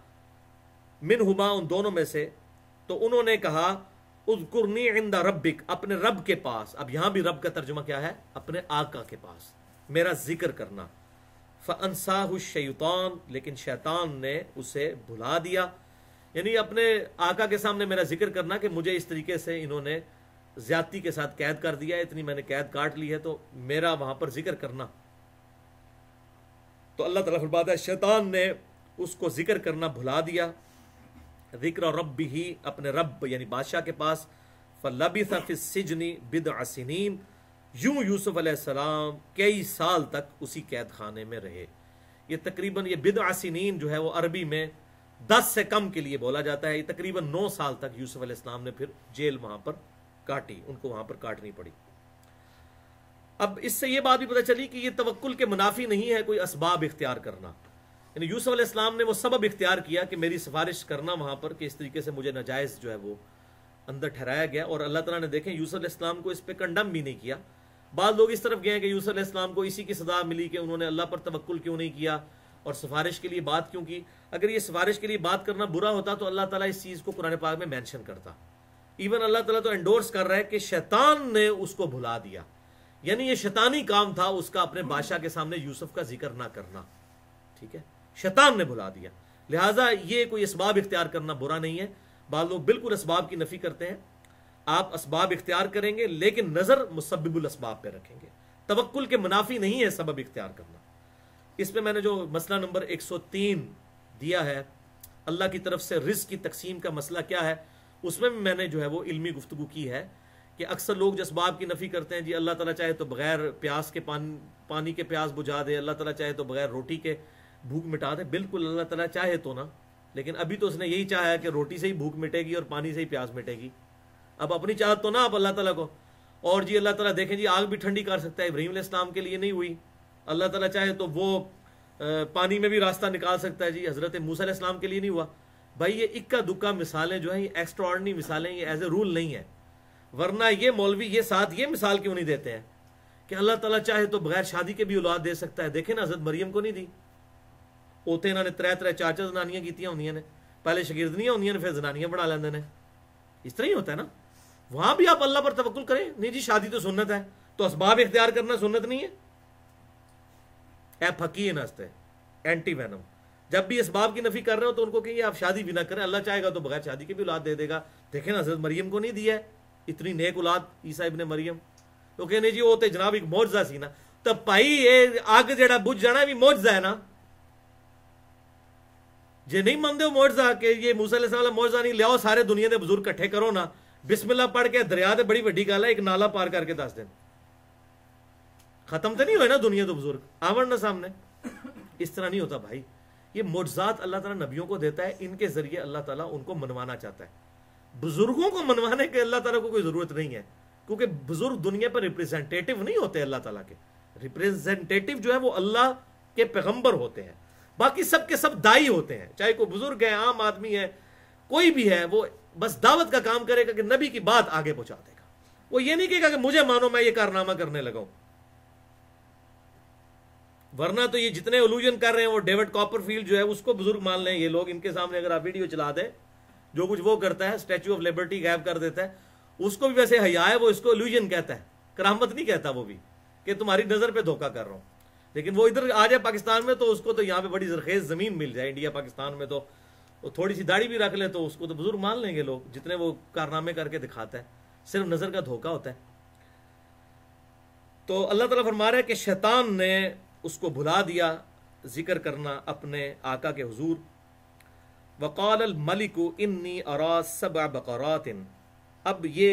मिन हुमा उन दोनों में से तो उन्होंने कहा गुरनी इंदा रबिक अपने रब के पास अब यहां भी रब का तर्जुमा क्या है अपने आका के पास मेरा जिक्र करना फ़नसाह शैतान लेकिन शैतान ने उसे भुला दिया यानी अपने आका के सामने मेरा जिक्र करना कि मुझे इस तरीके से इन्होंने ज्यादती के साथ कैद कर दिया इतनी मैंने कैद काट ली है तो मेरा वहां पर जिक्र करना तो अल्लाह तला है शैतान ने उसको जिक्र करना भुला दिया जिक्र रब ही अपने रब यानी बादशाह के पास फलबी सिजनी बिद आसिनीन यूं यूसुफ अलैहिस्सलाम कई साल तक उसी कैद खाने में रहे ये तकरीबन ये बिद असिनीन जो है वो अरबी में दस से कम के लिए बोला जाता है ये तकरीबन नौ साल तक यूसुफ अलैहिस्सलाम ने फिर जेल वहां पर काटी उनको वहां पर काटनी पड़ी अब इससे ये बात भी पता चली कि ये तवक्ल के मुनाफी नहीं है कोई इसबाब इख्तियार करना यानी यूसुफ अलैहिस्सलाम ने वो सबब इख्तियार किया कि मेरी सिफारिश करना वहाँ पर कि इस तरीके से मुझे नाजायज़ जो है वो अंदर ठहराया गया और अल्लाह ताला ने देखें यूसुफ अलैहिस्सलाम को इस पर कंडम भी नहीं किया बाद लोग इस तरफ गए कि यूसुफ अलैहिस्सलाम को इसी की सजा मिली कि उन्होंने अल्लाह पर तवक्ल क्यों नहीं किया और सिफारिश के लिए बात क्यों की अगर ये सिफारिश के लिए बात करना बुरा होता तो अल्लाह ताला इस चीज़ को कुरान पाक में मैंशन करता इवन अल्लाह ताला तो एंडोर्स कर रहा है कि शैतान ने उसको भुला दिया यानी ये शैतानी काम था उसका अपने बादशाह के सामने यूसुफ का जिक्र ना करना ठीक है शैतान ने भुला दिया लिहाजा ये कोई इसबाब इख्तियार करना बुरा नहीं है बाद लोग बिल्कुल इसबाब की नफ़ी करते हैं आप इसबाब इख्तियार करेंगे लेकिन नज़र मुसबिबुल इसबाब पर रखेंगे तवक्ल के मुनाफी नहीं है सबब इख्तियार करना इस पर मैंने जो मसला नंबर एक सौ तीन दिया है अल्लाह की तरफ से रिस्क की तकसीम का मसला क्या है उसमें भी मैंने जो है वो इल्मी गुफ्तु की है कि अक्सर लोग जसबाब की नफ़ी करते हैं जी अल्लाह ताला चाहे तो बगैर प्यास के पान पानी के प्यास बुझा दे अल्लाह ताला चाहे तो बगैर रोटी के भूख मिटा दे बिल्कुल अल्लाह तला चाहे तो ना लेकिन अभी तो उसने यही चाहा कि रोटी से ही भूख मिटेगी और पानी से ही प्यास मिटेगी अब अपनी चाहत तो ना आप अल्लाह तला को और जी अल्लाह तला देखें जी आग भी ठंडी कर सकता है इब्राहिम इस्लाम के लिए नहीं हुई अल्लाह तला चाहे तो वो पानी में भी रास्ता निकाल सकता है जी हज़रत मूसा इस्लाम के लिए नहीं हुआ भाई ये इक्का दुक्का मिसालें जो है ये एक्स्ट्रॉर्डनरी मिसालें ये एज ए रूल नहीं है वरना ये मौलवी ये साथ ये मिसाल क्यों नहीं देते हैं कि अल्लाह तला चाहे तो बगैर शादी के भी औलाद दे सकता है देखे ना हजरत मरियम को नहीं दी उत्तर इन्होंने त्रै त्रै चार चार जनानिया की होंगे ने पहले शगिर्दनिया होंगे फिर जनानिया बना लेंगे ने इस तरह ही होता है ना वहां भी आप अल्लाह पर तवक्ल करें नहीं जी शादी तो सुनत है तो असबाब इख्तियार करना सुनत नहीं है ऐ फकी है नास्ते एंटी वैनम जब भी इसबाब की नफी कर रहे हो तो उनको कहिए आप शादी भी ना करें अल्लाह चाहेगा तो बगैर शादी के भी औलाद दे देगा देखे ना हजरत मरियम को नहीं दिया है इतनी नेक औलाद ईसा इबन मरियम तो कहने जी वो तो जनाब एक मोजा सी ना तो भाई ये आग जरा बुझ जाना भी मोजा है ना जे नहीं मानते हो मोर्जा के ये मूसा ਅਲੈਹ मोर्जा नहीं ਨਹੀਂ सारे दुनिया के ਦੇ ਬਜ਼ੁਰਗ करो ना ਨਾ पढ़ के दरिया ਦਰਿਆ बड़ी ਬੜੀ गल है एक नाला पार करके दस दिन खत्म तो नहीं हुए ना दुनिया के बुजुर्ग आवन ना सामने इस तरह नहीं होता भाई ये मुआजात अल्लाह तला नबियों को देता है इनके जरिए अल्लाह तला उनको मनवाना चाहता है बुजुर्गों को मनवाने के अल्लाह तला को कोई जरूरत नहीं है क्योंकि बुजुर्ग दुनिया पर रिप्रेजेंटेटिव नहीं होते अल्लाह तला के रिप्रेजेंटेटिव जो है वो अल्लाह के पैगंबर होते हैं बाकी सब के सब दाई होते हैं चाहे कोई बुजुर्ग है आम आदमी है कोई भी है वो बस दावत का काम करेगा कि नबी की बात आगे पहुंचा देगा वो ये नहीं कहेगा कि मुझे मानो मैं ये कारनामा करने लगाऊ वरना तो ये जितने ओलूजन कर रहे हैं वो डेविड कॉपरफील्ड जो है उसको बुजुर्ग मान लें ये लोग इनके सामने अगर आप वीडियो चला दें जो कुछ वो करता है स्टैचू ऑफ लिबर्टी गायब कर देता है उसको भी वैसे हया है वो इसको ओल्यूजन कहता है करामत नहीं कहता वो भी कि तुम्हारी नजर पे धोखा कर रहा हूं लेकिन वो इधर आ जाए पाकिस्तान में तो उसको तो यहाँ पे बड़ी जरखेज ज़मीन मिल जाए इंडिया पाकिस्तान में तो थोड़ी सी दाढ़ी भी रख ले तो उसको तो बुजुर्ग मान लेंगे लोग जितने वो कारनामे करके दिखाता है सिर्फ नज़र का धोखा होता है तो अल्लाह तला फरमा रहा है कि शैतान ने उसको भुला दिया जिक्र करना अपने आका के हजूर वकाल मलिक इन्नी अरा सब बकरातिन अब ये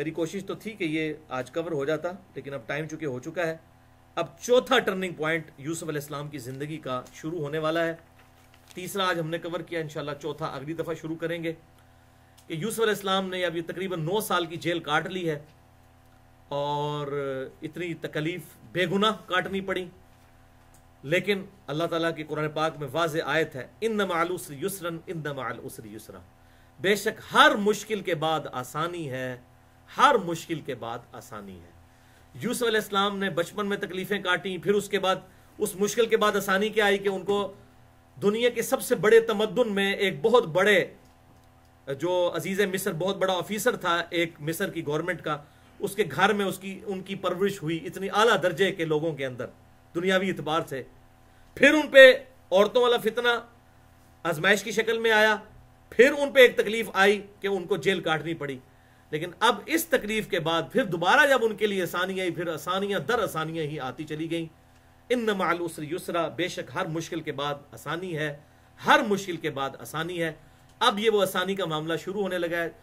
मेरी कोशिश तो थी कि ये आज कवर हो जाता लेकिन अब टाइम चूँकि हो चुका है अब चौथा टर्निंग पॉइंट यूसुफ अलैहिस्सलाम की ज़िंदगी का शुरू होने वाला है तीसरा आज हमने कवर किया इंशाल्लाह चौथा अगली दफ़ा शुरू करेंगे कि यूसुफ अलैहिस्सलाम ने अभी तकरीबन नौ साल की जेल काट ली है और इतनी तकलीफ़ बेगुनाह काटनी पड़ी लेकिन अल्लाह ताला के कुरान पाक में वाज आयत है इन नमालूस युसरन इन नमालसरी युसरा बेशक हर मुश्किल के बाद आसानी है हर मुश्किल के बाद आसानी है यूसुफ अलैहिस्सलाम ने बचपन में तकलीफें काटी फिर उसके बाद उस मुश्किल के बाद आसानी क्या आई कि उनको दुनिया के सबसे बड़े तमद्दन में एक बहुत बड़े जो अजीज मिसर बहुत बड़ा ऑफिसर था एक मिसर की गवर्नमेंट का उसके घर में उसकी उनकी परवरिश हुई इतनी आला दर्जे के लोगों के अंदर दुनियावी इतबार से फिर उन पे औरतों वाला फितना आजमाइश की शक्ल में आया फिर उन पे एक तकलीफ आई कि उनको जेल काटनी पड़ी लेकिन अब इस तकलीफ के बाद फिर दोबारा जब उनके लिए आसानियाँ फिर आसानियां दर आसानियां ही आती चली गई इन न मालूसर युसरा बेशक हर मुश्किल के बाद आसानी है हर मुश्किल के बाद आसानी है अब ये वो आसानी का मामला शुरू होने लगा है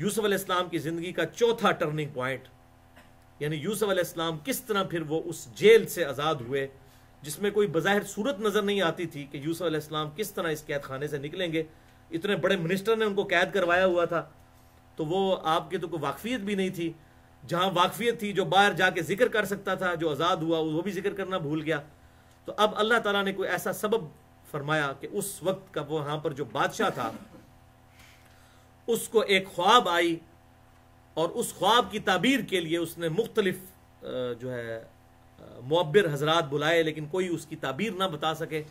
यूसुफ अलैहिस्सलाम की ज़िंदगी का चौथा टर्निंग पॉइंट यानी यूसुफ अलैहिस्सलाम किस तरह फिर वो उस जेल से आज़ाद हुए जिसमें कोई बज़ाहिर सूरत नज़र नहीं आती थी कि यूसुफ अलैहिस्सलाम किस तरह इस कैद खाने से निकलेंगे इतने बड़े मिनिस्टर ने उनको कैद करवाया हुआ था तो वो आपके तो कोई वाकफियत भी नहीं थी जहां वाकफियत थी जो बाहर जाके जिक्र कर सकता था जो आज़ाद हुआ वो भी जिक्र करना भूल गया तो अब अल्लाह ताला ने कोई ऐसा सबब फरमाया कि उस वक्त का वो वहाँ पर जो बादशाह था उसको एक ख्वाब आई और उस ख्वाब की ताबीर के लिए उसने मुख्तलिफ जो है मब्बिर हजरात बुलाए लेकिन कोई उसकी ताबीर ना बता सके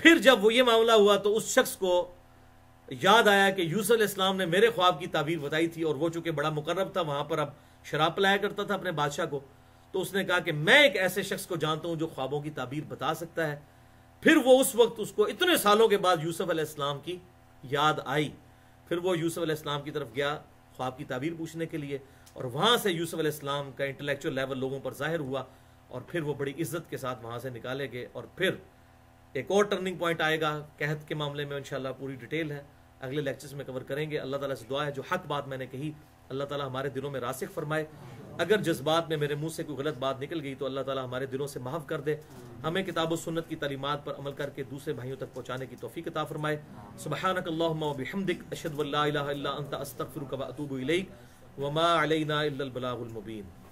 फिर जब वो ये मामला हुआ तो उस शख्स को याद आया कि यूसुफ इस्लाम ने मेरे ख्वाब की ताबीर बताई थी और वो चूंकि बड़ा मुकर्रब था वहां पर अब शराब पिलाया करता था अपने बादशाह को तो उसने कहा कि मैं एक ऐसे शख्स को जानता हूं जो ख्वाबों की ताबीर बता सकता है फिर वो उस वक्त उसको इतने सालों के बाद यूसुफ अलैहिस्सलाम की याद आई फिर वो यूसुफ अलैहिस्सलाम की तरफ गया ख्वाब की ताबीर पूछने के लिए और वहां से यूसुफ अलैहिस्सलाम का इंटेलेक्चुअल लेवल लोगों पर जाहिर हुआ और फिर वो बड़ी इज्जत के साथ वहां से निकाले गए और फिर एक और टर्निंग पॉइंट आएगा कहत के मामले में इंशाल्लाह पूरी डिटेल है अगले लेक्चर्स में कवर करेंगे अल्लाह ताला से दुआ है जो हक बात मैंने कही अल्लाह ताला हमारे दिलों में रासिक फरमाए अगर जज्बात में मेरे मुंह से कोई गलत बात निकल गई तो अल्लाह ताला हमारे दिलों से माफ़ कर दे हमें किताब सुन्नत की तलीमत पर अमल करके दूसरे भाइयों तक पहुँचाने की तोफ़ी किताब फरमाए सुबहानकल्लाबिहमदिक अशद अस्तफ़िर वमा अलना इल्लल बलागुल मुबीन